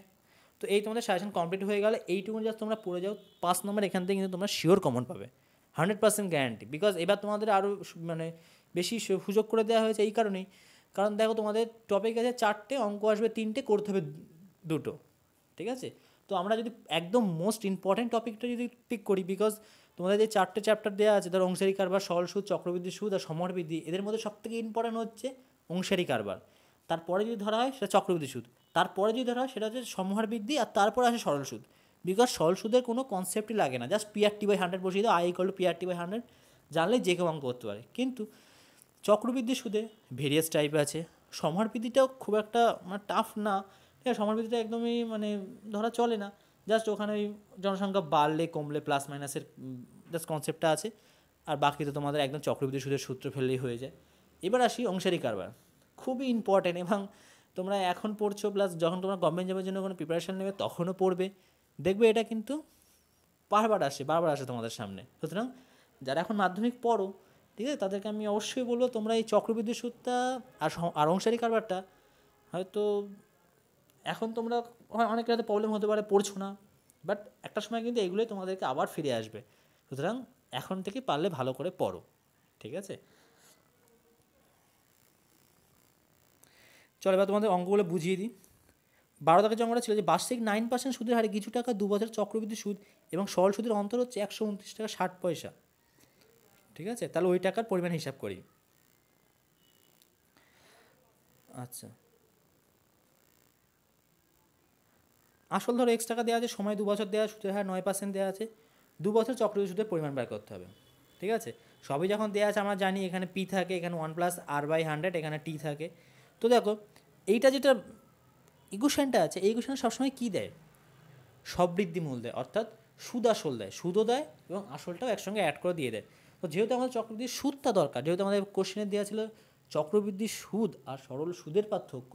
তো এই তোমাদের সাজেশন কমপ্লিট হয়ে গেলে এইটুকু জাস্ট তোমরা পড়ে যাও পাঁচ নম্বর এখান থেকে কিন্তু তোমরা শিওর কমন পাবে হান্ড্রেড পার্সেন্ট গ্যারান্টি বিকজ এবার তোমাদের আরও মানে বেশি সুযোগ করে দেওয়া হয়েছে এই কারণেই কারণ দেখো তোমাদের টপিক আছে চারটে অঙ্ক আসবে তিনটে করতে হবে দুটো ঠিক আছে তো আমরা যদি একদম মোস্ট ইম্পর্ট্যান্ট টপিকটা যদি পিক করি বিকজ তোমাদের যে চারটে চ্যাপ্টার দেওয়া আছে ধর অংশারী কারবার সরল সুদ চক্রবৃদ্ধি সুদ আর বৃদ্ধি এদের মধ্যে সব থেকে ইম্পর্ট্যান্ট হচ্ছে অংশারী কারবার তারপরে যদি ধরা হয় সেটা চক্রবৃদ্ধি সুদ তারপরে যদি ধরা হয় সেটা হচ্ছে সমহার বৃদ্ধি আর তারপরে আসে সরল সুদ বিকজ সরল সুদের কোনো কনসেপ্টই লাগে না জাস্ট পিআরটি বাই হান্ড্রেড বসিয়ে দাও I equal to PRT by hundred জানলে যে কেউ অঙ্ক করতে পারে কিন্তু চক্রবৃদ্ধি সুদে ভেরিয়াস টাইপ আছে সমহার বৃদ্ধিটাও খুব একটা মানে টাফ না ঠিক আছে সমহার বৃদ্ধিটা একদমই মানে ধরা চলে না জাস্ট ওখানে ওই জনসংখ্যা বাড়লে কমলে প্লাস মাইনাসের জাস্ট কনসেপ্টটা আছে আর বাকি তো তোমাদের একদম চক্রবৃদ্ধি সুদের সূত্র ফেললেই হয়ে যায় এবার আসি অংশারী কারবার খুবই ইম্পর্টেন্ট এবং তোমরা এখন পড়ছো প্লাস যখন তোমরা গভর্নমেন্ট জবের জন্য কোনো প্রিপারেশান নেবে তখনও পড়বে দেখবে এটা কিন্তু বারবার আসে বারবার আসে তোমাদের সামনে সুতরাং যারা এখন মাধ্যমিক পড়ো ঠিক আছে তাদেরকে আমি অবশ্যই বলবো তোমরা এই চক্রবৃদ্ধি সুদটা আর আর অংশারী কারবারটা হয়তো এখন তোমরা অনেক হয়তো প্রবলেম হতে পারে পড়ছো না বাট একটা সময় কিন্তু এগুলোই তোমাদেরকে আবার ফিরে আসবে সুতরাং এখন থেকে পারলে ভালো করে পড়ো ঠিক আছে চলো এবার তোমাদের অঙ্কগুলো বুঝিয়ে দিই বারো দাগের যে অঙ্কটা ছিল যে বার্ষিক নাইন পার্সেন্ট সুদের হারে কিছু টাকা দু বছর চক্রবৃদ্ধি সুদ এবং সরল সুদের অন্তর হচ্ছে একশো উনত্রিশ টাকা ষাট পয়সা ঠিক আছে তাহলে ওই টাকার পরিমাণ হিসাব করি আচ্ছা আসল ধরো এক্স টাকা দেওয়া আছে সময় দু বছর দেওয়া সুদের হার নয় পার্সেন্ট দেওয়া আছে দু বছর চক্রবৃদ্ধি সুদের পরিমাণ বের করতে হবে ঠিক আছে সবই যখন দেওয়া আছে আমরা জানি এখানে পি থাকে এখানে one plus R by hundred এখানে টি থাকে তো দেখো এইটা যেটা ইকুয়েশনটা আছে এই ইকুয়েশন সবসময় কী দেয় মূল দেয় অর্থাৎ সুদ আসল দেয় সুদও দেয় এবং আসলটাও একসঙ্গে অ্যাড করে দিয়ে দেয় তো যেহেতু আমাদের চক্রবৃদ্ধি সুদটা দরকার যেহেতু আমাদের কোশ্চেনে দেওয়া ছিল চক্রবৃদ্ধির সুদ আর সরল সুদের পার্থক্য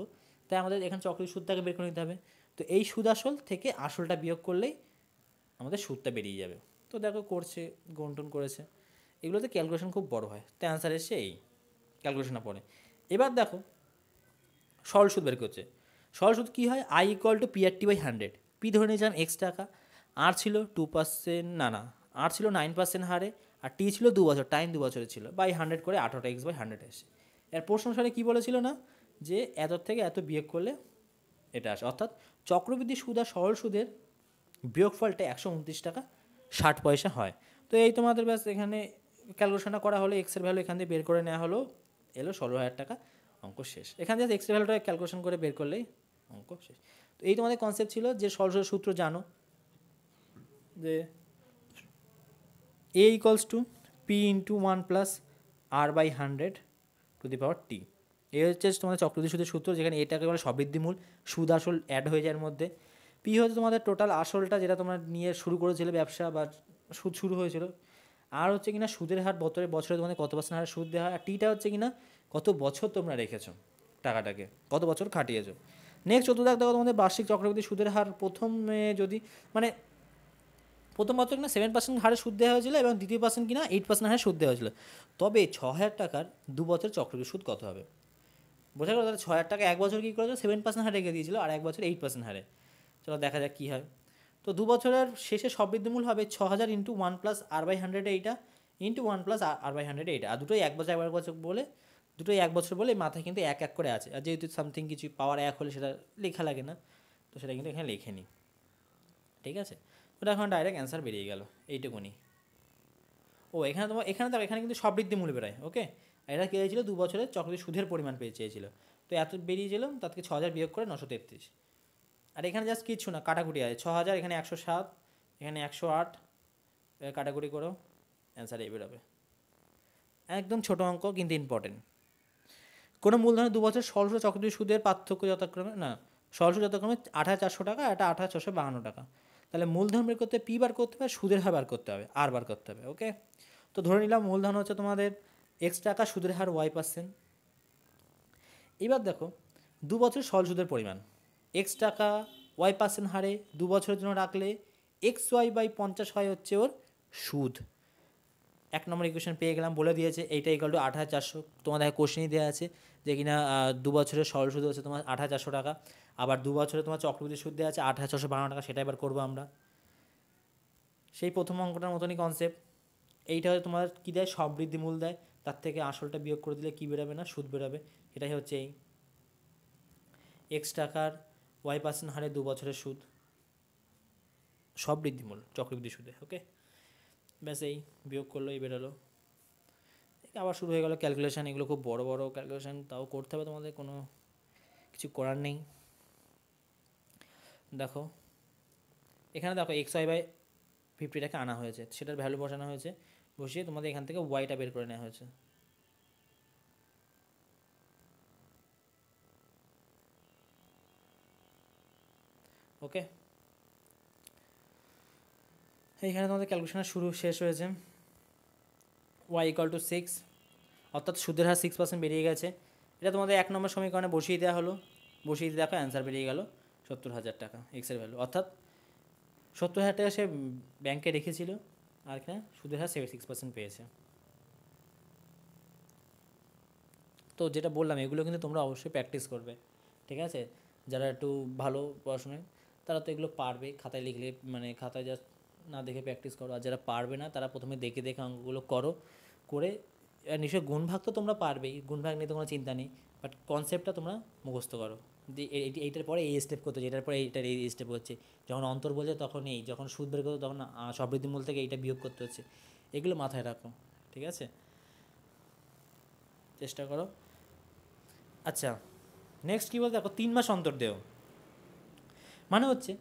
তাই আমাদের এখানে চক্রবৃদ্ধি সুদটাকে বের করে নিতে হবে তো এই সুদ আসল থেকে আসলটা বিয়োগ করলেই আমাদের সুদটা বেরিয়ে যাবে তো দেখো করছে গন্টন করেছে এগুলোতে ক্যালকুলেশন খুব বড় হয় তাই অ্যান্সার এসে এই ক্যালকুলেশনটা পড়ে এবার দেখো সরল সুদ বের করছে সরল সুদ কী হয় I equal to P R T by hundred P ধরে নিয়েছিলাম এক্স টাকা আর ছিল টু পার্সেন্ট না না আর ছিল নাইন পার্সেন্ট হারে আর টি ছিল দু বছর টাইম দু বছরের ছিল বাই হান্ড্রেড করে আঠারোটা এক্স বাই হান্ড্রেড এসে এর প্রশ্ন অনুসারে কী বলেছিল না যে এত থেকে এত বিয়োগ করলে এটা আসে অর্থাৎ চক্রবৃদ্ধি সুদ আর সরল সুদের বিয়োগফলটা একশো উনত্রিশ টাকা ষাট পয়সা হয় তো এই তোমাদের ব্যাস এখানে ক্যালকুলেশনটা করা হলো এক্সের ভ্যালু এখান থেকে বের করে নেওয়া হলো এলো ষোলো হাজার টাকা অঙ্ক শেষ এখান থেকে এক্স ভ্যালুটা ক্যালকুলেশন করে বের করলেই অঙ্ক শেষ তো এই তোমাদের কনসেপ্ট ছিল যে সরসর সূত্র জানো যে A equals to P into one plus R by hundred to the power T A হচ্ছে তোমাদের চক্রবৃদ্ধি সুদের সূত্র যেখানে এটাকে বলে সবৃদ্ধিমূল সুদ আসল অ্যাড হয়ে যায় এর মধ্যে পি হচ্ছে তোমাদের টোটাল আসলটা যেটা তোমরা নিয়ে শুরু করেছিলে ব্যবসা বা সুদ শুরু হয়েছিল আর হচ্ছে কিনা সুদের হার বছরে বছরে তোমাদের কত পার্সেন্ট হারে সুদ দেওয়া হয় আর টিটা হচ্ছে কিনা কত বছর তোমরা রেখেছো টাকাটাকে কত বছর খাটিয়েছো নেক্সট চতুর্থ দেখো তোমাদের বার্ষিক চক্রবৃদ্ধি সুদের হার প্রথমে যদি মানে প্রথম বছর কিনা সেভেন পার্সেন্ট হারে সুদ দেওয়া হয়েছিল এবং দ্বিতীয় পার্সেন্ট কিনা এইট পার্সেন্ট হারে সুদ দেওয়া হয়েছিল তবে ছ হাজার টাকার দু বছর চক্রবৃদ্ধি সুদ কত হবে বোঝা গেল তাহলে ছ হাজার টাকা এক বছর কী করেছিল সেভেন পার্সেন্ট হারে রেখে দিয়েছিল আর এক বছর এইট পার্সেন্ট হারে চলো দেখা যাক কী হয় তো দু বছরের শেষে সব বৃদ্ধিমূল হবে ছ হাজার into one plus R by hundred এইটা into one plus R by hundred এইটা আর দুটোই এক বছর একবার বছর বলে দুটোই এক বছর বলে মাথায় কিন্তু এক এক করে আছে আর যেহেতু সামথিং কিছু পাওয়ার এক হলে সেটা লেখা লাগে না তো সেটা কিন্তু এখানে লেখে নিই ঠিক আছে ওটা এখন ডাইরেক্ট অ্যান্সার বেরিয়ে গেল এইটুকুনি ও এখানে তোমার এখানে তো এখানে কিন্তু সব সবৃদ্ধিমূল বেরোয় ওকে এটা কী হয়েছিলো দু বছরের চক্রবৃদ্ধি সুদের পরিমাণ পেয়ে চেয়েছিলো তো এত বেরিয়েছিলাম তার থেকে ছ হাজার বিয়োগ করে নশো তেত্রিশ আর এখানে জাস্ট কিছু না কাটাকুটি আছে ছ হাজার এখানে একশো সাত এখানে একশো আট কাটাকুটি করো অ্যান্সার এই বেরোবে একদম ছোট অঙ্ক কিন্তু ইম্পর্টেন্ট কোনো মূলধনের দু বছর ষোলশো চক্রবৃদ্ধি সুদের পার্থক্য যথাক্রমে না ষোলশো যথাক্রমে আট হাজার চারশো টাকা এটা আট হাজার ছশো বাহান্ন টাকা তাহলে মূলধন বের করতে পি বার করতে হবে সুদের হার বার করতে হবে আর বার করতে হবে ওকে তো ধরে নিলাম মূলধন হচ্ছে তোমাদের এক্স টাকা সুদের হার ওয়াই পার্সেন্ট এবার দেখো দু বছর সল সুদের পরিমাণ এক্স টাকা ওয়াই পার্সেন্ট হারে দু বছরের জন্য রাখলে এক্স ওয়াই বাই পঞ্চাশ হয় হচ্ছে ওর সুদ এক নম্বর ইকুয়েশন পেয়ে গেলাম বলে দিয়েছে এইটা ইকাল টু আট হাজার চারশো তোমাদের কোশ্চেনই দেওয়া আছে যে কিনা দু বছরের সরল সুদ হচ্ছে তোমার আট হাজার চারশো টাকা আবার দু বছরে তোমার চক্রবৃদ্ধি সুদ দেওয়া আছে আট হাজার ছশো বারো টাকা সেটা এবার করবো আমরা সেই প্রথম অঙ্কটার মতনই কনসেপ্ট এইটা হচ্ছে তোমার কী দেয় সবৃদ্ধি মূল দেয় তার থেকে আসলটা বিয়োগ করে দিলে কী বেরোবে না সুদ বেরোবে এটাই হচ্ছে এই এক্স টাকার ওয়াই পার্সেন্ট হারে দু বছরের সুদ সব বৃদ্ধিমূল চক্রবৃদ্ধি সুদে ওকে ব্যাস এই বিয়োগ করলো এই বেরোলো আবার শুরু হয়ে গেল ক্যালকুলেশান এগুলো খুব বড় বড় ক্যালকুলেশান তাও করতে হবে তোমাদের কোনো কিছু করার নেই দেখো এখানে দেখো এক্স ওয়াই বাই ফিফটিটাকে আনা হয়েছে সেটার ভ্যালু বসানো হয়েছে বসিয়ে তোমাদের এখান থেকে ওয়াইটা বের করে নেওয়া হয়েছে ওকে এইখানে তোমাদের ক্যালকুলেশন শুরু শেষ হয়েছে ওয়াই ইকাল টু সিক্স অর্থাৎ সুদের হার সিক্স পার্সেন্ট বেরিয়ে গেছে এটা তোমাদের এক নম্বর সমীকরণে বসিয়ে দেওয়া হলো বসিয়ে দেখো অ্যান্সার বেরিয়ে গেল সত্তর হাজার টাকা এক্সের ভ্যালু অর্থাৎ সত্তর হাজার টাকা সে ব্যাংকে রেখেছিল আর এখানে সুদের হার সেভেন সিক্স পার্সেন্ট পেয়েছে তো যেটা বললাম এগুলো কিন্তু তোমরা অবশ্যই প্র্যাকটিস করবে ঠিক আছে যারা একটু ভালো পড়াশোনায় তারা তো এগুলো পারবে খাতায় লিখলে মানে খাতায় যা না দেখে প্র্যাকটিস করো আর যারা পারবে না তারা প্রথমে দেখে দেখে অঙ্কগুলো করো করে নিশ্চয়ই গুণভাগ তো তোমরা পারবেই গুণভাগ নিয়ে তো কোনো চিন্তা নেই বাট কনসেপ্টটা তোমরা মুখস্থ করো যে এইটার পরে এই স্টেপ করতে এটার পরে এইটার এই স্টেপ হচ্ছে যখন অন্তর বলছে তখন এই যখন সুদ বের করতে তখন সমৃদ্ধি মূল থেকে এইটা বিয়োগ করতে হচ্ছে এগুলো মাথায় রাখো ঠিক আছে চেষ্টা করো আচ্ছা নেক্সট কী বলতে দেখো তিন মাস অন্তর দেও মানে হচ্ছে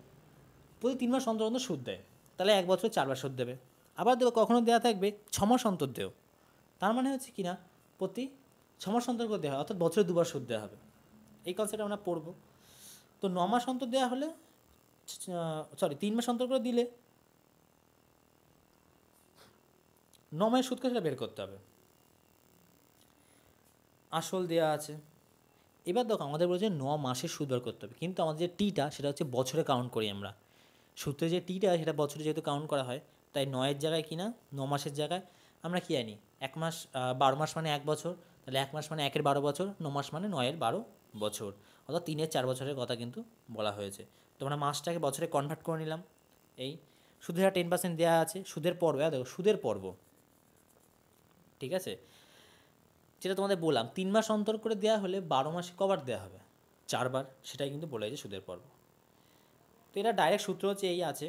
প্রতি তিন মাস অন্তর অন্তর সুদ দেয় তাহলে এক বছরে চারবার সুদ দেবে আবার দেবে কখনও দেওয়া থাকবে ছ মাস অন্তর দেও তার মানে হচ্ছে কি না প্রতি ছ মাস অন্তর করে দেওয়া হয় অর্থাৎ বছরে দুবার সুদ দেওয়া হবে এই কনসেপ্ট আমরা পড়বো তো ন মাস অন্তর দেওয়া হলে সরি তিন মাস অন্তর করে দিলে ন মাসের সুদকে সেটা বের করতে হবে আসল দেওয়া আছে এবার দেখো আমাদের বলছে ন মাসের সুদ বার করতে হবে কিন্তু আমাদের যে টিটা সেটা হচ্ছে বছরে কাউন্ট করি আমরা সূত্রে যে টিটা সেটা বছরে যেহেতু কাউন্ট করা হয় তাই নয়ের জায়গায় কি না ন মাসের জায়গায় আমরা কী আনি এক মাস বারো মাস মানে এক বছর তাহলে এক মাস মানে একের বারো বছর ন মাস মানে নয়ের বারো বছর অর্থাৎ তিনের চার বছরের কথা কিন্তু বলা হয়েছে তো আমরা মাসটাকে বছরে কনভার্ট করে নিলাম এই সুদের টেন পার্সেন্ট দেওয়া আছে সুদের পর্ব হ্যাঁ, দেখো সুদের পর্ব ঠিক আছে যেটা তোমাদের বললাম তিন মাস অন্তর করে দেওয়া হলে বারো মাসে কবার দেওয়া হবে চারবার সেটাই কিন্তু বলে যে সুদের পর্ব তো এটা ডাইরেক্ট সূত্র হচ্ছে এই আছে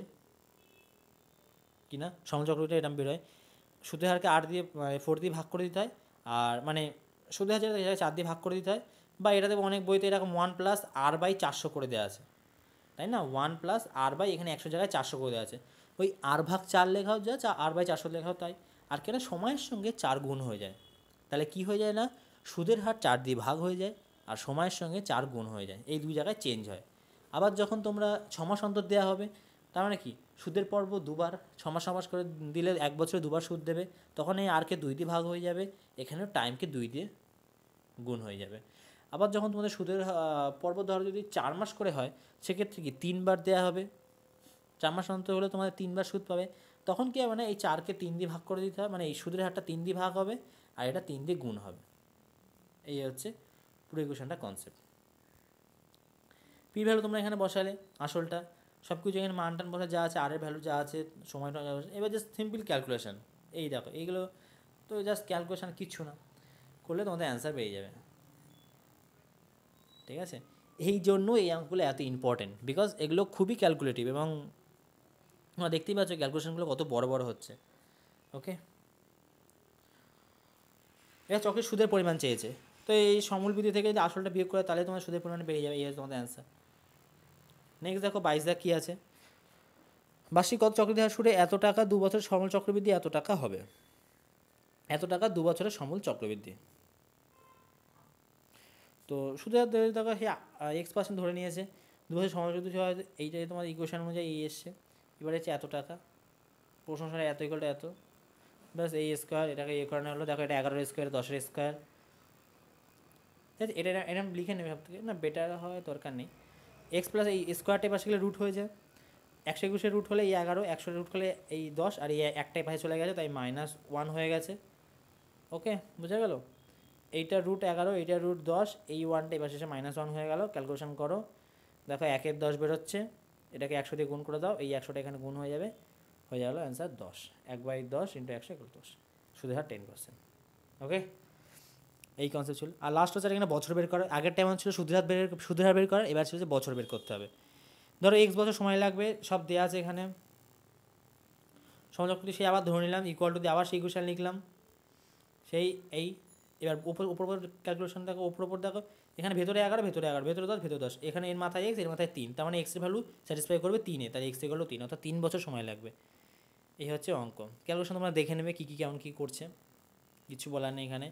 কি না সংচক্রটা এটা বেরোয় সুদের হারকে আট দিয়ে ফোর মানে দিয়ে ভাগ করে দিতে হয় আর মানে সুদের হার যেটা চার দিয়ে ভাগ করে দিতে হয় বা এটাতে অনেক বইতে এরকম ওয়ান প্লাস আর বাই চারশো করে দেওয়া আছে তাই না ওয়ান প্লাস আর বাই এখানে একশো জায়গায় চারশো করে দেওয়া আছে ওই আর ভাগ চার লেখাও যা আর বাই চারশো লেখাও তাই আর কেন সময়ের সঙ্গে চার গুণ হয়ে যায় তাহলে কি হয়ে যায় না সুদের হার চার দিয়ে ভাগ হয়ে যায় আর সময়ের সঙ্গে চার গুণ হয়ে যায় এই দুই জায়গায় চেঞ্জ হয় আবার যখন তোমরা ছমাস অন্তর দেওয়া হবে তার মানে কি সুদের পর্ব দুবার ছমাস ছমাস করে দিলে এক বছরে দুবার সুদ দেবে তখন এই আরকে দুই দিয়ে ভাগ হয়ে যাবে এখানে টাইমকে দুই দিয়ে গুণ হয়ে যাবে আবার যখন তোমাদের সুদের পর্ব ধরো যদি চার মাস করে হয় সেক্ষেত্রে কি তিনবার দেওয়া হবে চার মাস অন্তর হলে তোমাদের তিনবার সুদ পাবে তখন কি মানে এই চারকে তিন দিয়ে ভাগ করে দিতে হয় মানে এই সুদের হারটা তিন দিয়ে ভাগ হবে আর এটা তিন দিয়ে গুণ হবে এই হচ্ছে পুরো ইকুয়েশনটা কনসেপ্ট পি ভ্যালু তোমরা এখানে বসালে আসলটা সব কিছু এখানে মান টান বসা যা আছে আর এর ভ্যালু যা আছে সময়টা যা আছে এবার জাস্ট সিম্পল ক্যালকুলেশান এই দেখো এইগুলো তো জাস্ট ক্যালকুলেশান কিচ্ছু না করলে তোমাদের অ্যান্সার পেয়ে যাবে ঠিক আছে এই জন্য এই অঙ্কগুলো এত ইম্পর্টেন্ট বিকজ এগুলো খুবই ক্যালকুলেটিভ এবং তোমরা দেখতেই পাচ্ছ ক্যালকুলেশানগুলো কত বড় বড় হচ্ছে ওকে এটা চক্রের সুদের পরিমাণ চেয়েছে তো এই সমূল বৃদ্ধি থেকে যদি আসলটা বিয়োগ করে তাহলে তোমার সুদের পরিমাণ বেড়ে যাবে এই তোমাদের অ্যান্সার নেক্সট দেখো বাইশ দাগ কী আছে বার্ষিক কত চক্রবৃদ্ধি হার সুদে এত টাকা দু বছরের সমল চক্রবৃদ্ধি এত টাকা হবে এত টাকা দু বছরের সমল চক্রবৃদ্ধি তো সুদের সুদে টাকা সে এক্স পার্সেন্ট ধরে নিয়েছে দু বছর সমল চক্রবৃদ্ধি হয় এইটাই তোমার ইকুয়েশন অনুযায়ী এই এসছে এবার হচ্ছে এত টাকা প্রশ্ন সারা এত ইকলটা এত প্লাস এই স্কোয়ার এটাকে ইয়ে করানো হলো দেখো এটা এগারো স্কোয়ার দশের স্কোয়ার ঠিক আছে এটা এরম লিখে নেবে সব থেকে না বেটার হয় দরকার নেই এক্স প্লাস এই স্কোয়ারটাই পাশে গেলে রুট হয়ে যায় একশো একুশে রুট হলে এই এগারো একশো রুট হলে এই দশ আর এই একটাই পাশে চলে গেছে তাই মাইনাস ওয়ান হয়ে গেছে ওকে বোঝা গেল এইটা রুট এগারো এইটা রুট দশ এই ওয়ানটা এই পাশে এসে মাইনাস ওয়ান হয়ে গেল ক্যালকুলেশন করো দেখো একের দশ বেরোচ্ছে এটাকে একশো দিয়ে গুণ করে দাও এই একশোটা এখানে গুণ হয়ে যাবে হয়ে গেল অ্যান্সার দশ এক বাই দশ ইন্টু একশো এগুলো দশ সুদের হার টেন পার্সেন্ট ওকে এই কনসেপ্ট ছিল আর লাস্ট হচ্ছে এখানে বছর বের করা আগের টাইম ছিল সুদের হার বের সুদের হার বের করা এবার ছিল যে বছর বের করতে হবে ধরো এক্স বছর সময় লাগবে সব দেওয়া আছে এখানে সমাজকটি সেই আবার ধরে নিলাম ইকুয়াল টু দিয়ে আবার সেই ইকুয়েশান লিখলাম সেই এই এবার ওপর ওপর ওপর ক্যালকুলেশন দেখো ওপর ওপর দেখো এখানে ভেতরে এগারো ভেতরে এগারো ভেতরে দশ ভেতরে দশ এখানে এর মাথায় এক্স এর মাথায় তিন তার মানে এক্সের ভ্যালু স্যাটিসফাই করবে তিনে তার এক্স এর ভ্যালু তিন অর্থাৎ তিন বছর সময় লাগবে এই হচ্ছে অঙ্ক ক্যালকুলেশন তোমরা দেখে নেবে কী কী কেমন কী করছে কিছু বলার নেই এখানে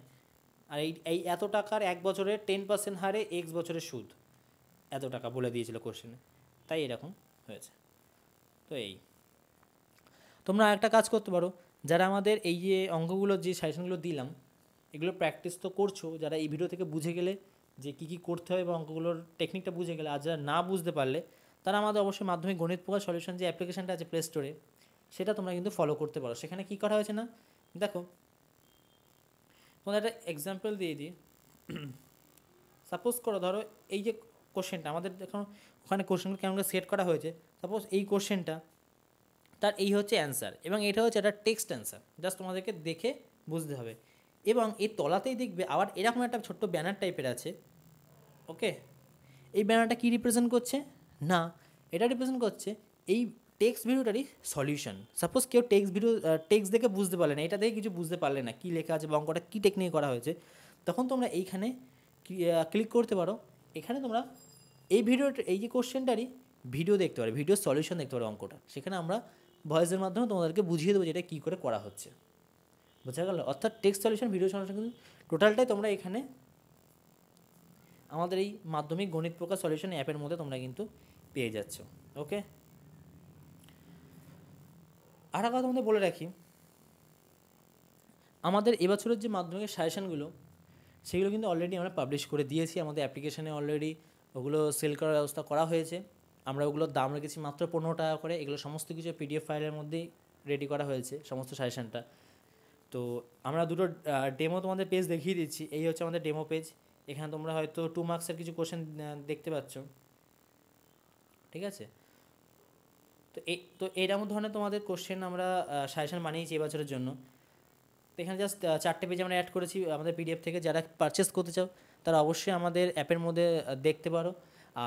আর এই এই এত টাকার এক বছরে টেন পার্সেন্ট হারে এক্স বছরের সুদ এত টাকা বলে দিয়েছিল কোশ্চেনে তাই এরকম হয়েছে তো এই তোমরা একটা কাজ করতে পারো যারা আমাদের এই যে অঙ্কগুলো যে সাজেশনগুলো দিলাম এগুলো প্র্যাকটিস তো করছো যারা এই ভিডিও থেকে বুঝে গেলে যে কী কী করতে হবে বা অঙ্কগুলোর টেকনিকটা বুঝে গেলে আর যারা না বুঝতে পারলে তারা আমাদের অবশ্যই মাধ্যমিক গণিত প্রকার সলিউশন যে অ্যাপ্লিকেশনটা আছে প্লে স্টোরে সেটা তোমরা কিন্তু ফলো করতে পারো সেখানে কি করা হয়েছে না দেখো তোমাদের একটা এক্সাম্পল দিয়ে দিই সাপোজ করো ধরো এই যে কোশ্চেনটা আমাদের এখন ওখানে কোশ্চেনগুলো কেমন সেট করা হয়েছে সাপোজ এই কোশ্চেনটা তার এই হচ্ছে অ্যান্সার এবং এটা হচ্ছে একটা টেক্সট অ্যান্সার জাস্ট তোমাদেরকে দেখে বুঝতে হবে এবং এর তলাতেই দেখবে আবার এরকম একটা ছোট্ট ব্যানার টাইপের আছে ওকে এই ব্যানারটা কি রিপ্রেজেন্ট করছে না এটা রিপ্রেজেন্ট করছে এই টেক্সট ভিডিওটারই সলিউশন সাপোজ কেউ টেক্সট ভিডিও টেক্সট দেখে বুঝতে পারলে না এটা দেখে কিছু বুঝতে পারলে না কী লেখা আছে বা অঙ্কটা কী টেকনিক করা হয়েছে তখন তোমরা এইখানে ক্লিক করতে পারো এখানে তোমরা এই ভিডিওটা এই যে কোশ্চেনটারই ভিডিও দেখতে পারো ভিডিও সলিউশন দেখতে পারো অঙ্কটা সেখানে আমরা ভয়েসের মাধ্যমে তোমাদেরকে বুঝিয়ে দেবো যে এটা কী করে করা হচ্ছে বোঝা গেল অর্থাৎ টেক্সট সলিউশন ভিডিও সলিউশন কিন্তু টোটালটাই তোমরা এখানে আমাদের এই মাধ্যমিক গণিত প্রকাশ সলিউশন অ্যাপের মধ্যে তোমরা কিন্তু পেয়ে যাচ্ছ ওকে আর কথা তোমাদের বলে রাখি আমাদের এবছরের যে মাধ্যমিকের সাজেশানগুলো সেগুলো কিন্তু অলরেডি আমরা পাবলিশ করে দিয়েছি আমাদের অ্যাপ্লিকেশানে অলরেডি ওগুলো সেল করার ব্যবস্থা করা হয়েছে আমরা ওগুলোর দাম রেখেছি মাত্র পনেরো টাকা করে এগুলো সমস্ত কিছু পিডিএফ ফাইলের মধ্যেই রেডি করা হয়েছে সমস্ত সাজেশানটা তো আমরা দুটো ডেমো তোমাদের পেজ দেখিয়ে দিচ্ছি এই হচ্ছে আমাদের ডেমো পেজ এখানে তোমরা হয়তো টু মার্কসের কিছু কোশ্চেন দেখতে পাচ্ছ ঠিক আছে তো এই তো এরকম ধরনের তোমাদের কোশ্চেন আমরা সাজেশন বানিয়েছি এবছরের জন্য তো এখানে জাস্ট চারটে পেজ আমরা অ্যাড করেছি আমাদের পিডিএফ থেকে যারা পারচেস করতে চাও তারা অবশ্যই আমাদের অ্যাপের মধ্যে দেখতে পারো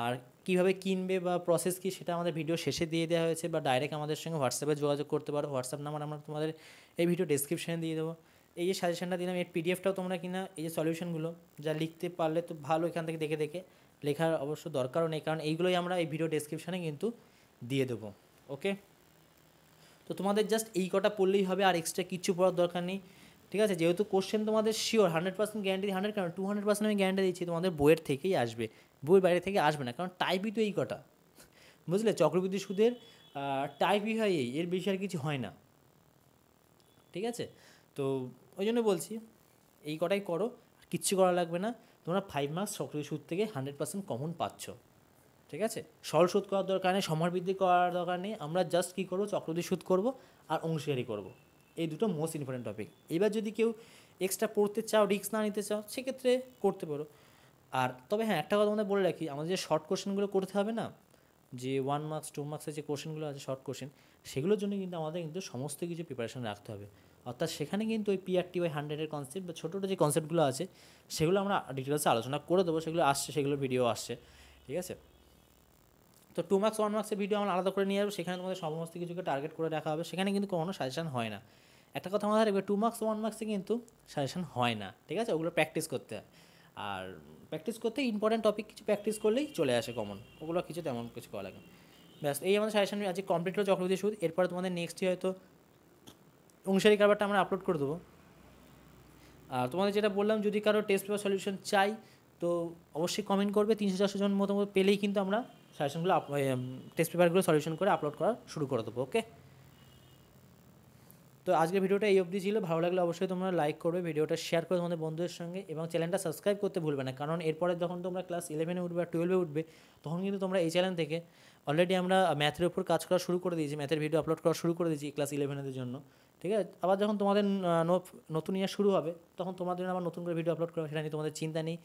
আর কিভাবে কিনবে বা প্রসেস কি সেটা আমাদের ভিডিও শেষে দিয়ে দেওয়া হয়েছে বা ডাইরেক্ট আমাদের সঙ্গে হোয়াটসঅ্যাপে যোগাযোগ করতে পারো হোয়াটসঅ্যাপ নাম্বার আমরা তোমাদের এই ভিডিও ডিসক্রিপশানে দিয়ে দেবো এই যে সাজেশানটা দিলাম এর পিডিএফটাও তোমরা কিনা এই যে সলিউশনগুলো যা লিখতে পারলে তো ভালো এখান থেকে দেখে দেখে লেখার অবশ্য দরকারও নেই কারণ এইগুলোই আমরা এই ভিডিও ডিসক্রিপশানে কিন্তু দিয়ে দেবো ওকে তো তোমাদের জাস্ট এই কটা পড়লেই হবে আর এক্সট্রা কিচ্ছু পড়ার দরকার নেই ঠিক আছে যেহেতু কোশ্চেন তোমাদের sure hundred percent guarantee hundred কেন টু হান্ড্রেড পার্সেন্ট আমি গ্যারান্টি দিচ্ছি তোমাদের বইয়ের থেকেই আসবে বইয়ের বাইরে থেকে আসবে না কারণ টাইপই তো এই কটা বুঝলে চক্রবৃদ্ধি সুদের টাইপই হয় এই এর বেশি আর কিছু হয় না ঠিক আছে তো ওই জন্য বলছি এই কটাই করো কিচ্ছু করা লাগবে না তোমরা ফাইভ মার্কস চক্রবৃদ্ধি সুদ থেকে হান্ড্রেড পার্সেন্ট কমন পাচ্ছ ঠিক আছে সরল সুদ করার দরকার নেই সময় বৃদ্ধি করার দরকার নেই আমরা জাস্ট কী করবো চক্রবৃদ্ধি সুদ করব আর অংশীদারি করব। এই দুটো মোস্ট ইম্পর্টেন্ট টপিক এবার যদি কেউ এক্সট্রা পড়তে চাও রিক্স না নিতে চাও সেক্ষেত্রে করতে পারো আর তবে হ্যাঁ একটা কথা আমাদের বলে রাখি আমাদের যে শর্ট কোশ্চেনগুলো করতে হবে না যে ওয়ান মার্কস টু মার্কসের যে কোশ্চেনগুলো আছে শর্ট কোশ্চেন সেগুলোর জন্য কিন্তু আমাদের কিন্তু সমস্ত কিছু প্রিপারেশান রাখতে হবে অর্থাৎ সেখানে কিন্তু ওই পিআরটি ওই হান্ড্রেডের কনসেপ্ট বা ছোটো ছোটো যে কনসেপ্টগুলো আছে সেগুলো আমরা ডিটেলসে আলোচনা করে দেবো সেগুলো আসছে সেগুলো ভিডিও আসছে ঠিক আছে তো টু মার্কস ওয়ান মার্কসের ভিডিও আমরা আলাদা করে নিয়ে যাবো সেখানে তোমাদের সমস্ত কিছুকে টার্গেট করে রাখা হবে সেখানে কিন্তু কোনো সাজেশান হয় না একটা কথা আমাদের রাখবে টু মার্কস ওয়ান মার্কসে কিন্তু সাজেশান হয় না ঠিক আছে ওগুলো প্র্যাকটিস করতে হয় আর প্র্যাকটিস করতে ইম্পর্ট্যান্ট টপিক কিছু প্র্যাকটিস করলেই চলে আসে কমন ওগুলো কিছু তেমন কিছু করা লাগে ব্যাস এই আমাদের সাজেশন আজকে কমপ্লিট হলো চক্রবর্তী সুদ এরপরে তোমাদের নেক্সটই হয়তো অংশারী কারবারটা আমরা আপলোড করে দেবো আর তোমাদের যেটা বললাম যদি কারো টেস্ট পেপার সলিউশন চাই তো অবশ্যই কমেন্ট করবে তিনশো চারশো জন মতো পেলেই কিন্তু আমরা সাজেশনগুলো টেস্ট পেপারগুলো সলিউশন করে আপলোড করা শুরু করে দেবো ওকে তো আজকের ভিডিওটা এই অবধি ছিল ভালো লাগলে অবশ্যই তোমরা লাইক করবে ভিডিওটা শেয়ার করে তোমাদের বন্ধুদের সঙ্গে এবং চ্যানেলটা সাবস্ক্রাইব করতে ভুলবে না কারণ এরপরে যখন তোমরা ক্লাস ইলেভেনে উঠবে বা টুয়েলভে উঠবে তখন কিন্তু তোমরা এই চ্যানেল থেকে অলরেডি আমরা ম্যাথের উপর কাজ করা শুরু করে দিয়েছি ম্যাথের ভিডিও আপলোড করা শুরু করে দিয়েছি ক্লাস ইলেভেনের জন্য ঠিক আছে আবার যখন তোমাদের নতুন ইয়ার শুরু হবে তখন তোমাদের আবার নতুন করে ভিডিও আপলোড করা সেটা নিয়ে তোমাদের চিন্তা নেই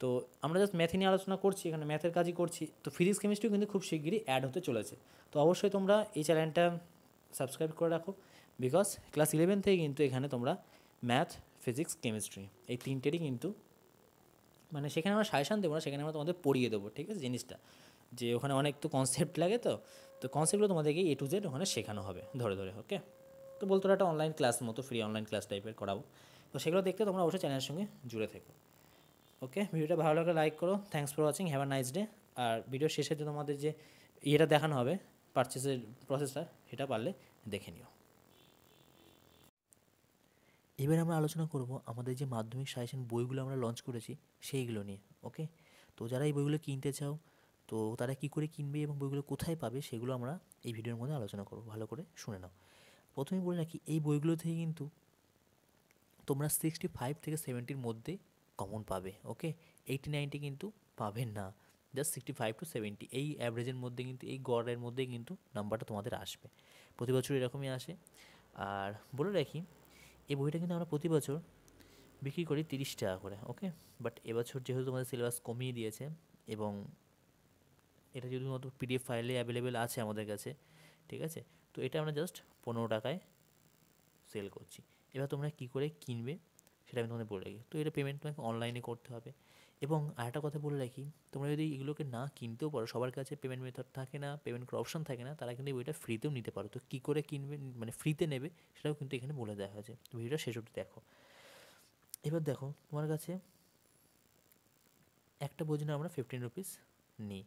তো আমরা জাস্ট ম্যাথে নিয়ে আলোচনা করছি এখানে ম্যাথের কাজই করছি তো ফিজিক্স কেমিস্ট্রিও কিন্তু খুব শিগগিরই অ্যাড হতে চলেছে তো অবশ্যই তোমরা এই চ্যানেলটা সাবস্ক্রাইব করে রাখো বিকজ ক্লাস ইলেভেন থেকে কিন্তু এখানে তোমরা ম্যাথ ফিজিক্স কেমিস্ট্রি এই তিনটেরই কিন্তু মানে সেখানে আমরা সাজেশান দেবো না সেখানে আমরা তোমাদের পড়িয়ে দেবো ঠিক আছে জিনিসটা যে ওখানে অনেক তো কনসেপ্ট লাগে তো তো কনসেপ্টগুলো তোমাদেরকে এ টু জেড ওখানে শেখানো হবে ধরে ধরে ওকে তো বলতো একটা অনলাইন ক্লাস মতো ফ্রি অনলাইন ক্লাস টাইপের করাবো তো সেগুলো দেখতে তোমরা অবশ্যই চ্যানেলের সঙ্গে জুড়ে থেকো ওকে ভিডিওটা ভালো লাগলে লাইক করো thanks for watching have a nice day আর ভিডিও শেষে তো তোমাদের যে ইয়েটা দেখানো হবে পারচেসের প্রসেসটা সেটা পারলে দেখে নিও এবার আমরা আলোচনা করব আমাদের যে মাধ্যমিক সাজেশন বইগুলো আমরা লঞ্চ করেছি সেইগুলো নিয়ে ওকে তো যারা এই বইগুলো কিনতে চাও তো তারা কি করে কিনবে এবং বইগুলো কোথায় পাবে সেগুলো আমরা এই ভিডিওর মধ্যে আলোচনা করবো ভালো করে শুনে নাও প্রথমেই বলে রাখি এই বইগুলো থেকে কিন্তু তোমরা সিক্সটি ফাইভ থেকে সেভেন্টির মধ্যে কমন পাবে ওকে এইটি নাইনটি কিন্তু পাবেন না just sixty five to seventy এই অ্যাভারেজের মধ্যে কিন্তু এই গড়ের মধ্যেই কিন্তু নাম্বারটা তোমাদের আসবে প্রতি বছর এরকমই আসে আর বলে রাখি এই বইটা কিন্তু আমরা প্রতি বছর বিক্রি করি তিরিশ টাকা করে ওকে বাট এবছর যেহেতু তোমাদের সিলেবাস কমিয়ে দিয়েছে এবং এটা যদি মতো পিডিএফ ফাইলে অ্যাভেলেবেল আছে আমাদের কাছে ঠিক আছে তো এটা আমরা জাস্ট পনেরো টাকায় সেল করছি এবার তোমরা কী করে কিনবে সেটা আমি তোমাদের বলে রাখি তো এটা পেমেন্ট তোমাকে অনলাইনে করতে হবে এবং আরেকটা কথা বলে রাখি তোমরা যদি এগুলোকে না কিনতেও পারো সবার কাছে পেমেন্ট মেথড থাকে না পেমেন্ট অপশন থাকে না তারা কিন্তু বইটা ফ্রিতেও নিতে পারো তো কী করে কিনবে মানে ফ্রিতে নেবে সেটাও কিন্তু এখানে বলে দেওয়া হয়েছে ভিডিওটা শেষ অবধি দেখো এবার দেখো তোমার কাছে একটা বই জন্য আমরা ফিফটিন রুপিস নিই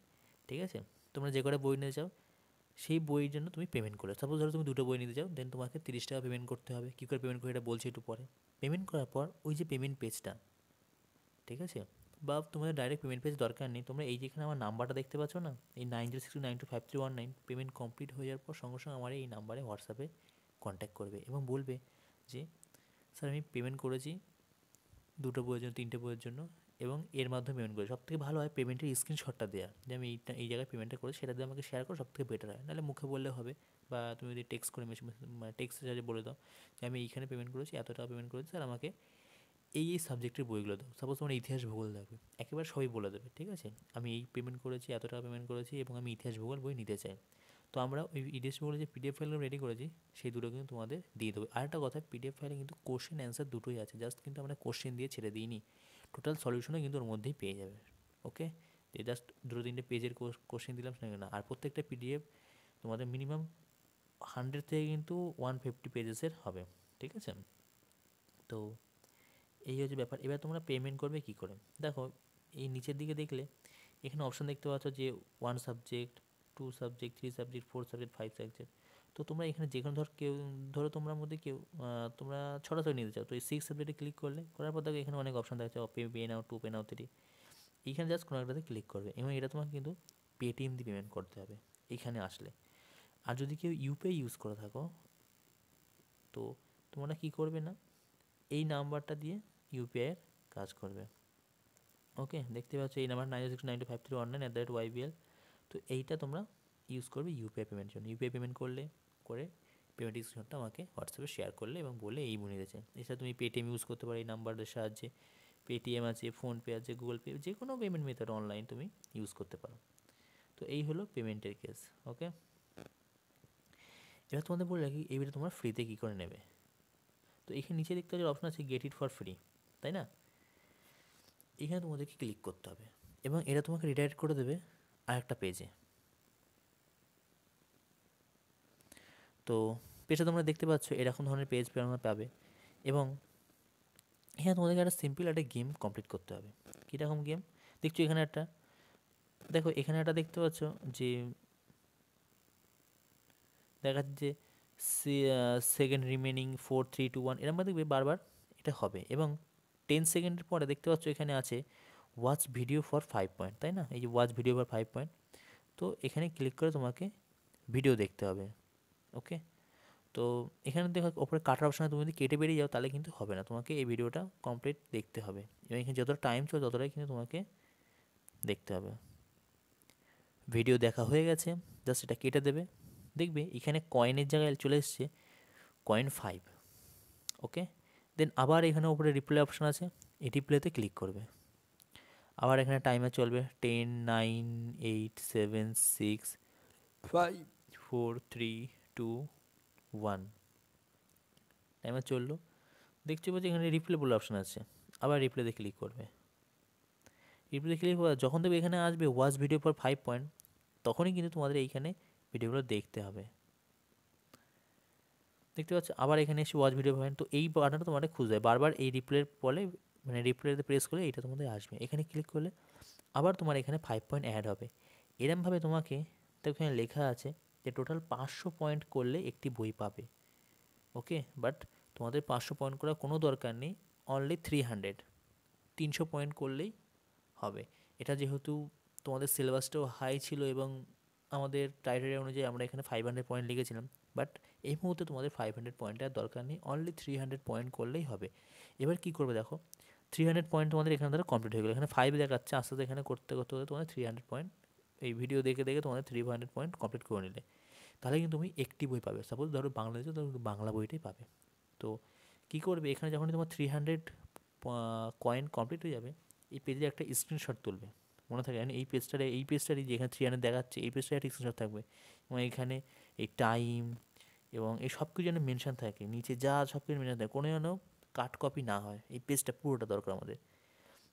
ঠিক আছে তোমরা যে কটা বই নিয়ে যাও সেই বইয়ের জন্য তুমি পেমেন্ট করো সাপোজ ধরো তুমি দুটো বই নিতে চাও দেন তোমাকে তিরিশ টাকা পেমেন্ট করতে হবে কী করে পেমেন্ট করে এটা বলছি একটু পরে পেমেন্ট করার পর ওই যে পেমেন্ট পেজটা ঠিক আছে বা তোমাদের ডাইরেক্ট পেমেন্ট পেজ দরকার নেই তোমরা এই যেখানে আমার নাম্বারটা দেখতে পাচ্ছ না এই nine zero six nine two five three one nine payment complete হয়ে যাওয়ার পর সঙ্গে সঙ্গে আমার এই নাম্বারে হোয়াটসঅ্যাপে কন্ট্যাক্ট করবে এবং বলবে যে স্যার আমি পেমেন্ট করেছি দুটো বইয়ের জন্য তিনটে বইয়ের জন্য এবং এর মাধ্যমে পেমেন্ট করে সবথেকে ভালো হয় পেমেন্টের স্ক্রিনশটটা দেওয়া যে আমি এইটা এই জায়গায় পেমেন্টটা করেছি সেটা দিয়ে আমাকে শেয়ার করো সবথেকে বেটার হয় নাহলে মুখে বললে হবে বা তুমি যদি টেক্সট করে মানে টেক্সট হিসাবে বলে দাও যে আমি এইখানে পেমেন্ট করেছি এত টাকা পেমেন্ট করেছি স্যার আমাকে এই এই সাবজেক্টের বইগুলো দাও সাপোজ তোমার ইতিহাস ভূগোল লাগবে একেবারে সবই বলে দেবে ঠিক আছে আমি এই পেমেন্ট করেছি এত টাকা পেমেন্ট করেছি এবং আমি ইতিহাস ভূগোল বই নিতে চাই তো আমরা ওই ইডিএস বলে যে পিডিএফ ফাইলগুলো রেডি করেছি সেই দুটো কিন্তু তোমাদের দিয়ে দেবো আর একটা কথা পিডিএফ ফাইলে কিন্তু কোশ্চেন অ্যান্সার দুটোই আছে জাস্ট কিন্তু আমরা কোশ্চেন দিয়ে ছেড়ে দিইনি টোটাল সলিউশনও কিন্তু ওর মধ্যেই পেয়ে যাবে ওকে যে জাস্ট দুটো তিনটে পেজের কোশ্চেন দিলাম সেটা না আর প্রত্যেকটা পিডিএফ তোমাদের মিনিমাম হান্ড্রেড থেকে কিন্তু ওয়ান ফিফটি পেজেসের হবে ঠিক আছে তো এই হচ্ছে ব্যাপার এবার তোমরা পেমেন্ট করবে কি করে দেখো এই নিচের দিকে দেখলে এখানে অপশান দেখতে পাচ্ছ যে one subject two subject three subject four subject five subject তো তোমরা এখানে যে কোনো ধর কেউ ধরো তোমরা মধ্যে কেউ তোমরা ছড়াছড়ি নিতে চাও তো এই সিক্স সাবজেক্টে ক্লিক করলে করার পর দেখো এখানে অনেক অপশন যাচ্ছে pay pay now two pay now three এইখানে জাস্ট কোনো একটাতে ক্লিক করবে এবং এটা তোমাকে কিন্তু পেটিএম দিয়ে পেমেন্ট করতে হবে এখানে আসলে আর যদি কেউ ইউপিআই ইউজ করে থাকো তো তোমরা কি করবে না এই নাম্বারটা দিয়ে ইউপিআই কাজ করবে ওকে দেখতে পাচ্ছ এই number nine six nine two five three one nine at the rate YBL তো এইটা তোমরা ইউজ করবে ইউপিআই পেমেন্টের জন্য ইউপিআই পেমেন্ট করলে করে পেমেন্ট স্ক্রিনশটটা আমাকে হোয়াটসঅ্যাপে শেয়ার করলে এবং বলে এই মনে গেছে এছাড়া তুমি পেটিএম ইউজ করতে পারো এই নাম্বারের সাহায্যে পেটিএম আছে ফোনপে আছে গুগল পে যে কোনো পেমেন্ট মেথড অনলাইন তুমি ইউজ করতে পারো তো এই হলো পেমেন্টের কেস ওকে এবার তোমাদের বলে রাখি এই তোমরা ফ্রিতে কী করে নেবে তো এখানে নিচে দেখতে যে অপশন আছে গেট ইট ফর ফ্রি তাই না এখানে তোমাদেরকে ক্লিক করতে হবে এবং এটা তোমাকে রিডাইরেক্ট করে দেবে আর একটা পেজে তো পেজে তোমরা দেখতে পাচ্ছ এরকম ধরনের পেজ তোমরা পাবে এবং এখানে তোমাদেরকে একটা সিম্পল একটা গেম কমপ্লিট করতে হবে কীরকম গেম দেখছো এখানে একটা দেখো এখানে একটা দেখতে পাচ্ছ যে দেখা যাচ্ছে সি second remaining four three two one এরকম দেখবে বারবার এটা হবে এবং টেন সেকেন্ডের পরে দেখতে পাচ্ছ এখানে আছে watch video for five point তাই না এই যে watch video for five point তো এখানে ক্লিক করে তোমাকে ভিডিও দেখতে হবে ওকে তো এখানে দেখো ওপরে কাটার অপশানে তুমি যদি কেটে বেরিয়ে যাও তাহলে কিন্তু হবে না তোমাকে এই ভিডিওটা কমপ্লিট দেখতে হবে এবং এখানে যতটা টাইম চল ততটাই কিন্তু তোমাকে দেখতে হবে ভিডিও দেখা হয়ে গেছে জাস্ট এটা কেটে দেবে দেখবে এখানে কয়েনের জায়গায় চলে এসছে কয়েন ফাইভ ওকে দেন আবার এখানে ওপরে রিপ্লে অপশান আছে এই রিপ্লেতে ক্লিক করবে আবার এখানে টাইমে চলবে ten nine eight seven six five four three two one timer চললো দেখছি বলছি এখানে রিপ্লে বলে অপশান আছে আবার রিপ্লেতে ক্লিক করবে রিপ্লে ক্লিক করা যখন দেখবে এখানে আসবে ওয়াচ ভিডিও পর ফাইভ পয়েন্ট তখনই কিন্তু তোমাদের এইখানে ভিডিওগুলো দেখতে হবে দেখতে পাচ্ছ আবার এখানে এসে ওয়াচ ভিডিও পয়েন্ট তো এই বাটনটা তোমাদের খুঁজে হয় বারবার এই রিপ্লের বলে মানে রিপ্লেতে প্রেস করলে এটা তোমাদের আসবে এখানে ক্লিক করলে আবার তোমার এখানে ফাইভ পয়েন্ট অ্যাড হবে এরমভাবে তোমাকে তো এখানে লেখা আছে যে টোটাল পাঁচশো পয়েন্ট করলে একটি বই পাবে ওকে বাট তোমাদের পাঁচশো পয়েন্ট করার কোনো দরকার নেই অনলি থ্রি হান্ড্রেড তিনশো পয়েন্ট করলেই হবে এটা যেহেতু তোমাদের সিলেবাসটাও হাই ছিল এবং আমাদের ক্রাইটেরিয়া অনুযায়ী আমরা এখানে ফাইভ হান্ড্রেড পয়েন্ট লিখেছিলাম বাট এই মুহূর্তে তোমাদের ফাইভ হান্ড্রেড পয়েন্টের দরকার নেই অনলি থ্রি হান্ড্রেড পয়েন্ট করলেই হবে এবার কি করবে দেখো থ্রি হান্ড্রেড পয়েন্ট তোমাদের এখানে ধরো কমপ্লিট হয়ে গেলো এখানে ফাইভ দেখাচ্ছে আস্তে আস্তে এখানে করতে করতে করতে তোমাদের থ্রি হান্ড্রেড পয়েন্ট এই ভিডিও দেখে দেখে তোমাদের থ্রি হান্ড্রেড পয়েন্ট কমপ্লিট করে নিলে তাহলে কিন্তু তুমি একটি বই পাবে সাপোজ ধরো বাংলাদেশে তুমি বাংলা বইটাই পাবে তো কী করবে এখানে যখনই তোমার থ্রি হান্ড্রেড কয়েন কমপ্লিট হয়ে যাবে এই পেজে একটা স্ক্রিনশট তুলবে মনে থাকে এই পেজটারে এই পেজটারই যেখানে থ্রি হান্ড্রেড দেখাচ্ছে এই পেজটার একটা স্ক্রিনশট থাকবে এবং এখানে এই টাইম এবং এই সব কিছু যেন মেনশান থাকে নিচে যা সব কিছু মেনশান থাকে কোনো যেন কাট কপি না হয় এই পেজটা পুরোটা দরকার আমাদের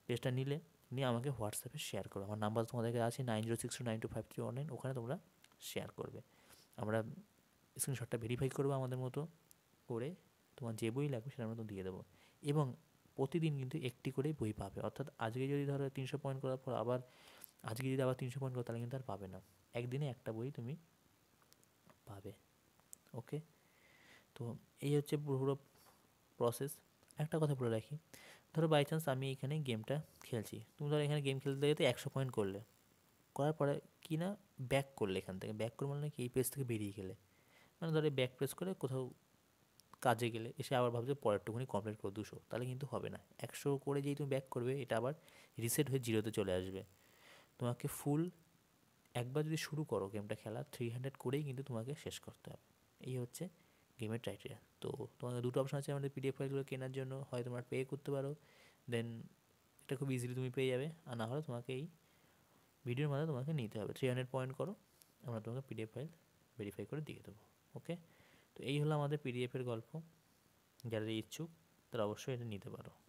পেজটা নিলে আপনি আমাকে হোয়াটসঅ্যাপে শেয়ার করো আমার নাম্বার তোমাদেরকে আছে nine zero six nine two five three one nine ওখানে তোমরা শেয়ার করবে আমরা স্ক্রিনশটটা ভেরিফাই করবো আমাদের মতো করে তোমার যে বই লাগবে সেটা আমরা দিয়ে দেবো এবং প্রতিদিন কিন্তু একটি করে বই পাবে অর্থাৎ আজকে যদি ধরো তিনশো পয়েন্ট করার পর আবার আজকে যদি আবার তিনশো পয়েন্ট করো তাহলে কিন্তু আর পাবে না একদিনে একটা বই তুমি পাবে ওকে তো এই হচ্ছে পুরো প্রসেস একটা কথা বলে রাখি ধরো বাই চান্স আমি এখানে গেমটা খেলছি তুমি ধরো এখানে গেম খেলতে যেতে একশো পয়েন্ট করলে করার পরে কি না ব্যাক করলে এখান থেকে ব্যাক করে মানে কি এই পেজ থেকে বেরিয়ে গেলে মানে ধরো ব্যাক প্রেস করে কোথাও কাজে গেলে এসে আবার ভাবছে পরেরটুকুনি কমপ্লিট করো দুশো তাহলে কিন্তু হবে না একশো করে যেই তুমি ব্যাক করবে এটা আবার রিসেট হয়ে জিরোতে চলে আসবে তোমাকে ফুল একবার যদি শুরু করো গেমটা খেলা থ্রি হান্ড্রেড করেই কিন্তু তোমাকে শেষ করতে হবে এই হচ্ছে গেমের ক্রাইটেরিয়া তো তোমাদের দুটো অপশন আছে আমাদের পিডিএফ ফাইলগুলো কেনার জন্য হয় তোমরা পে করতে পারো দেন এটা খুব ইজিলি তুমি পেয়ে যাবে আর না হলে তোমাকে এই ভিডিওর মাধ্যমে তোমাকে নিতে হবে থ্রি হান্ড্রেড পয়েন্ট করো আমরা তোমাকে পিডিএফ ফাইল ভেরিফাই করে দিয়ে দেবো ওকে তো এই হলো আমাদের পিডিএফের গল্প যারা ইচ্ছুক তারা অবশ্যই এটা নিতে পারো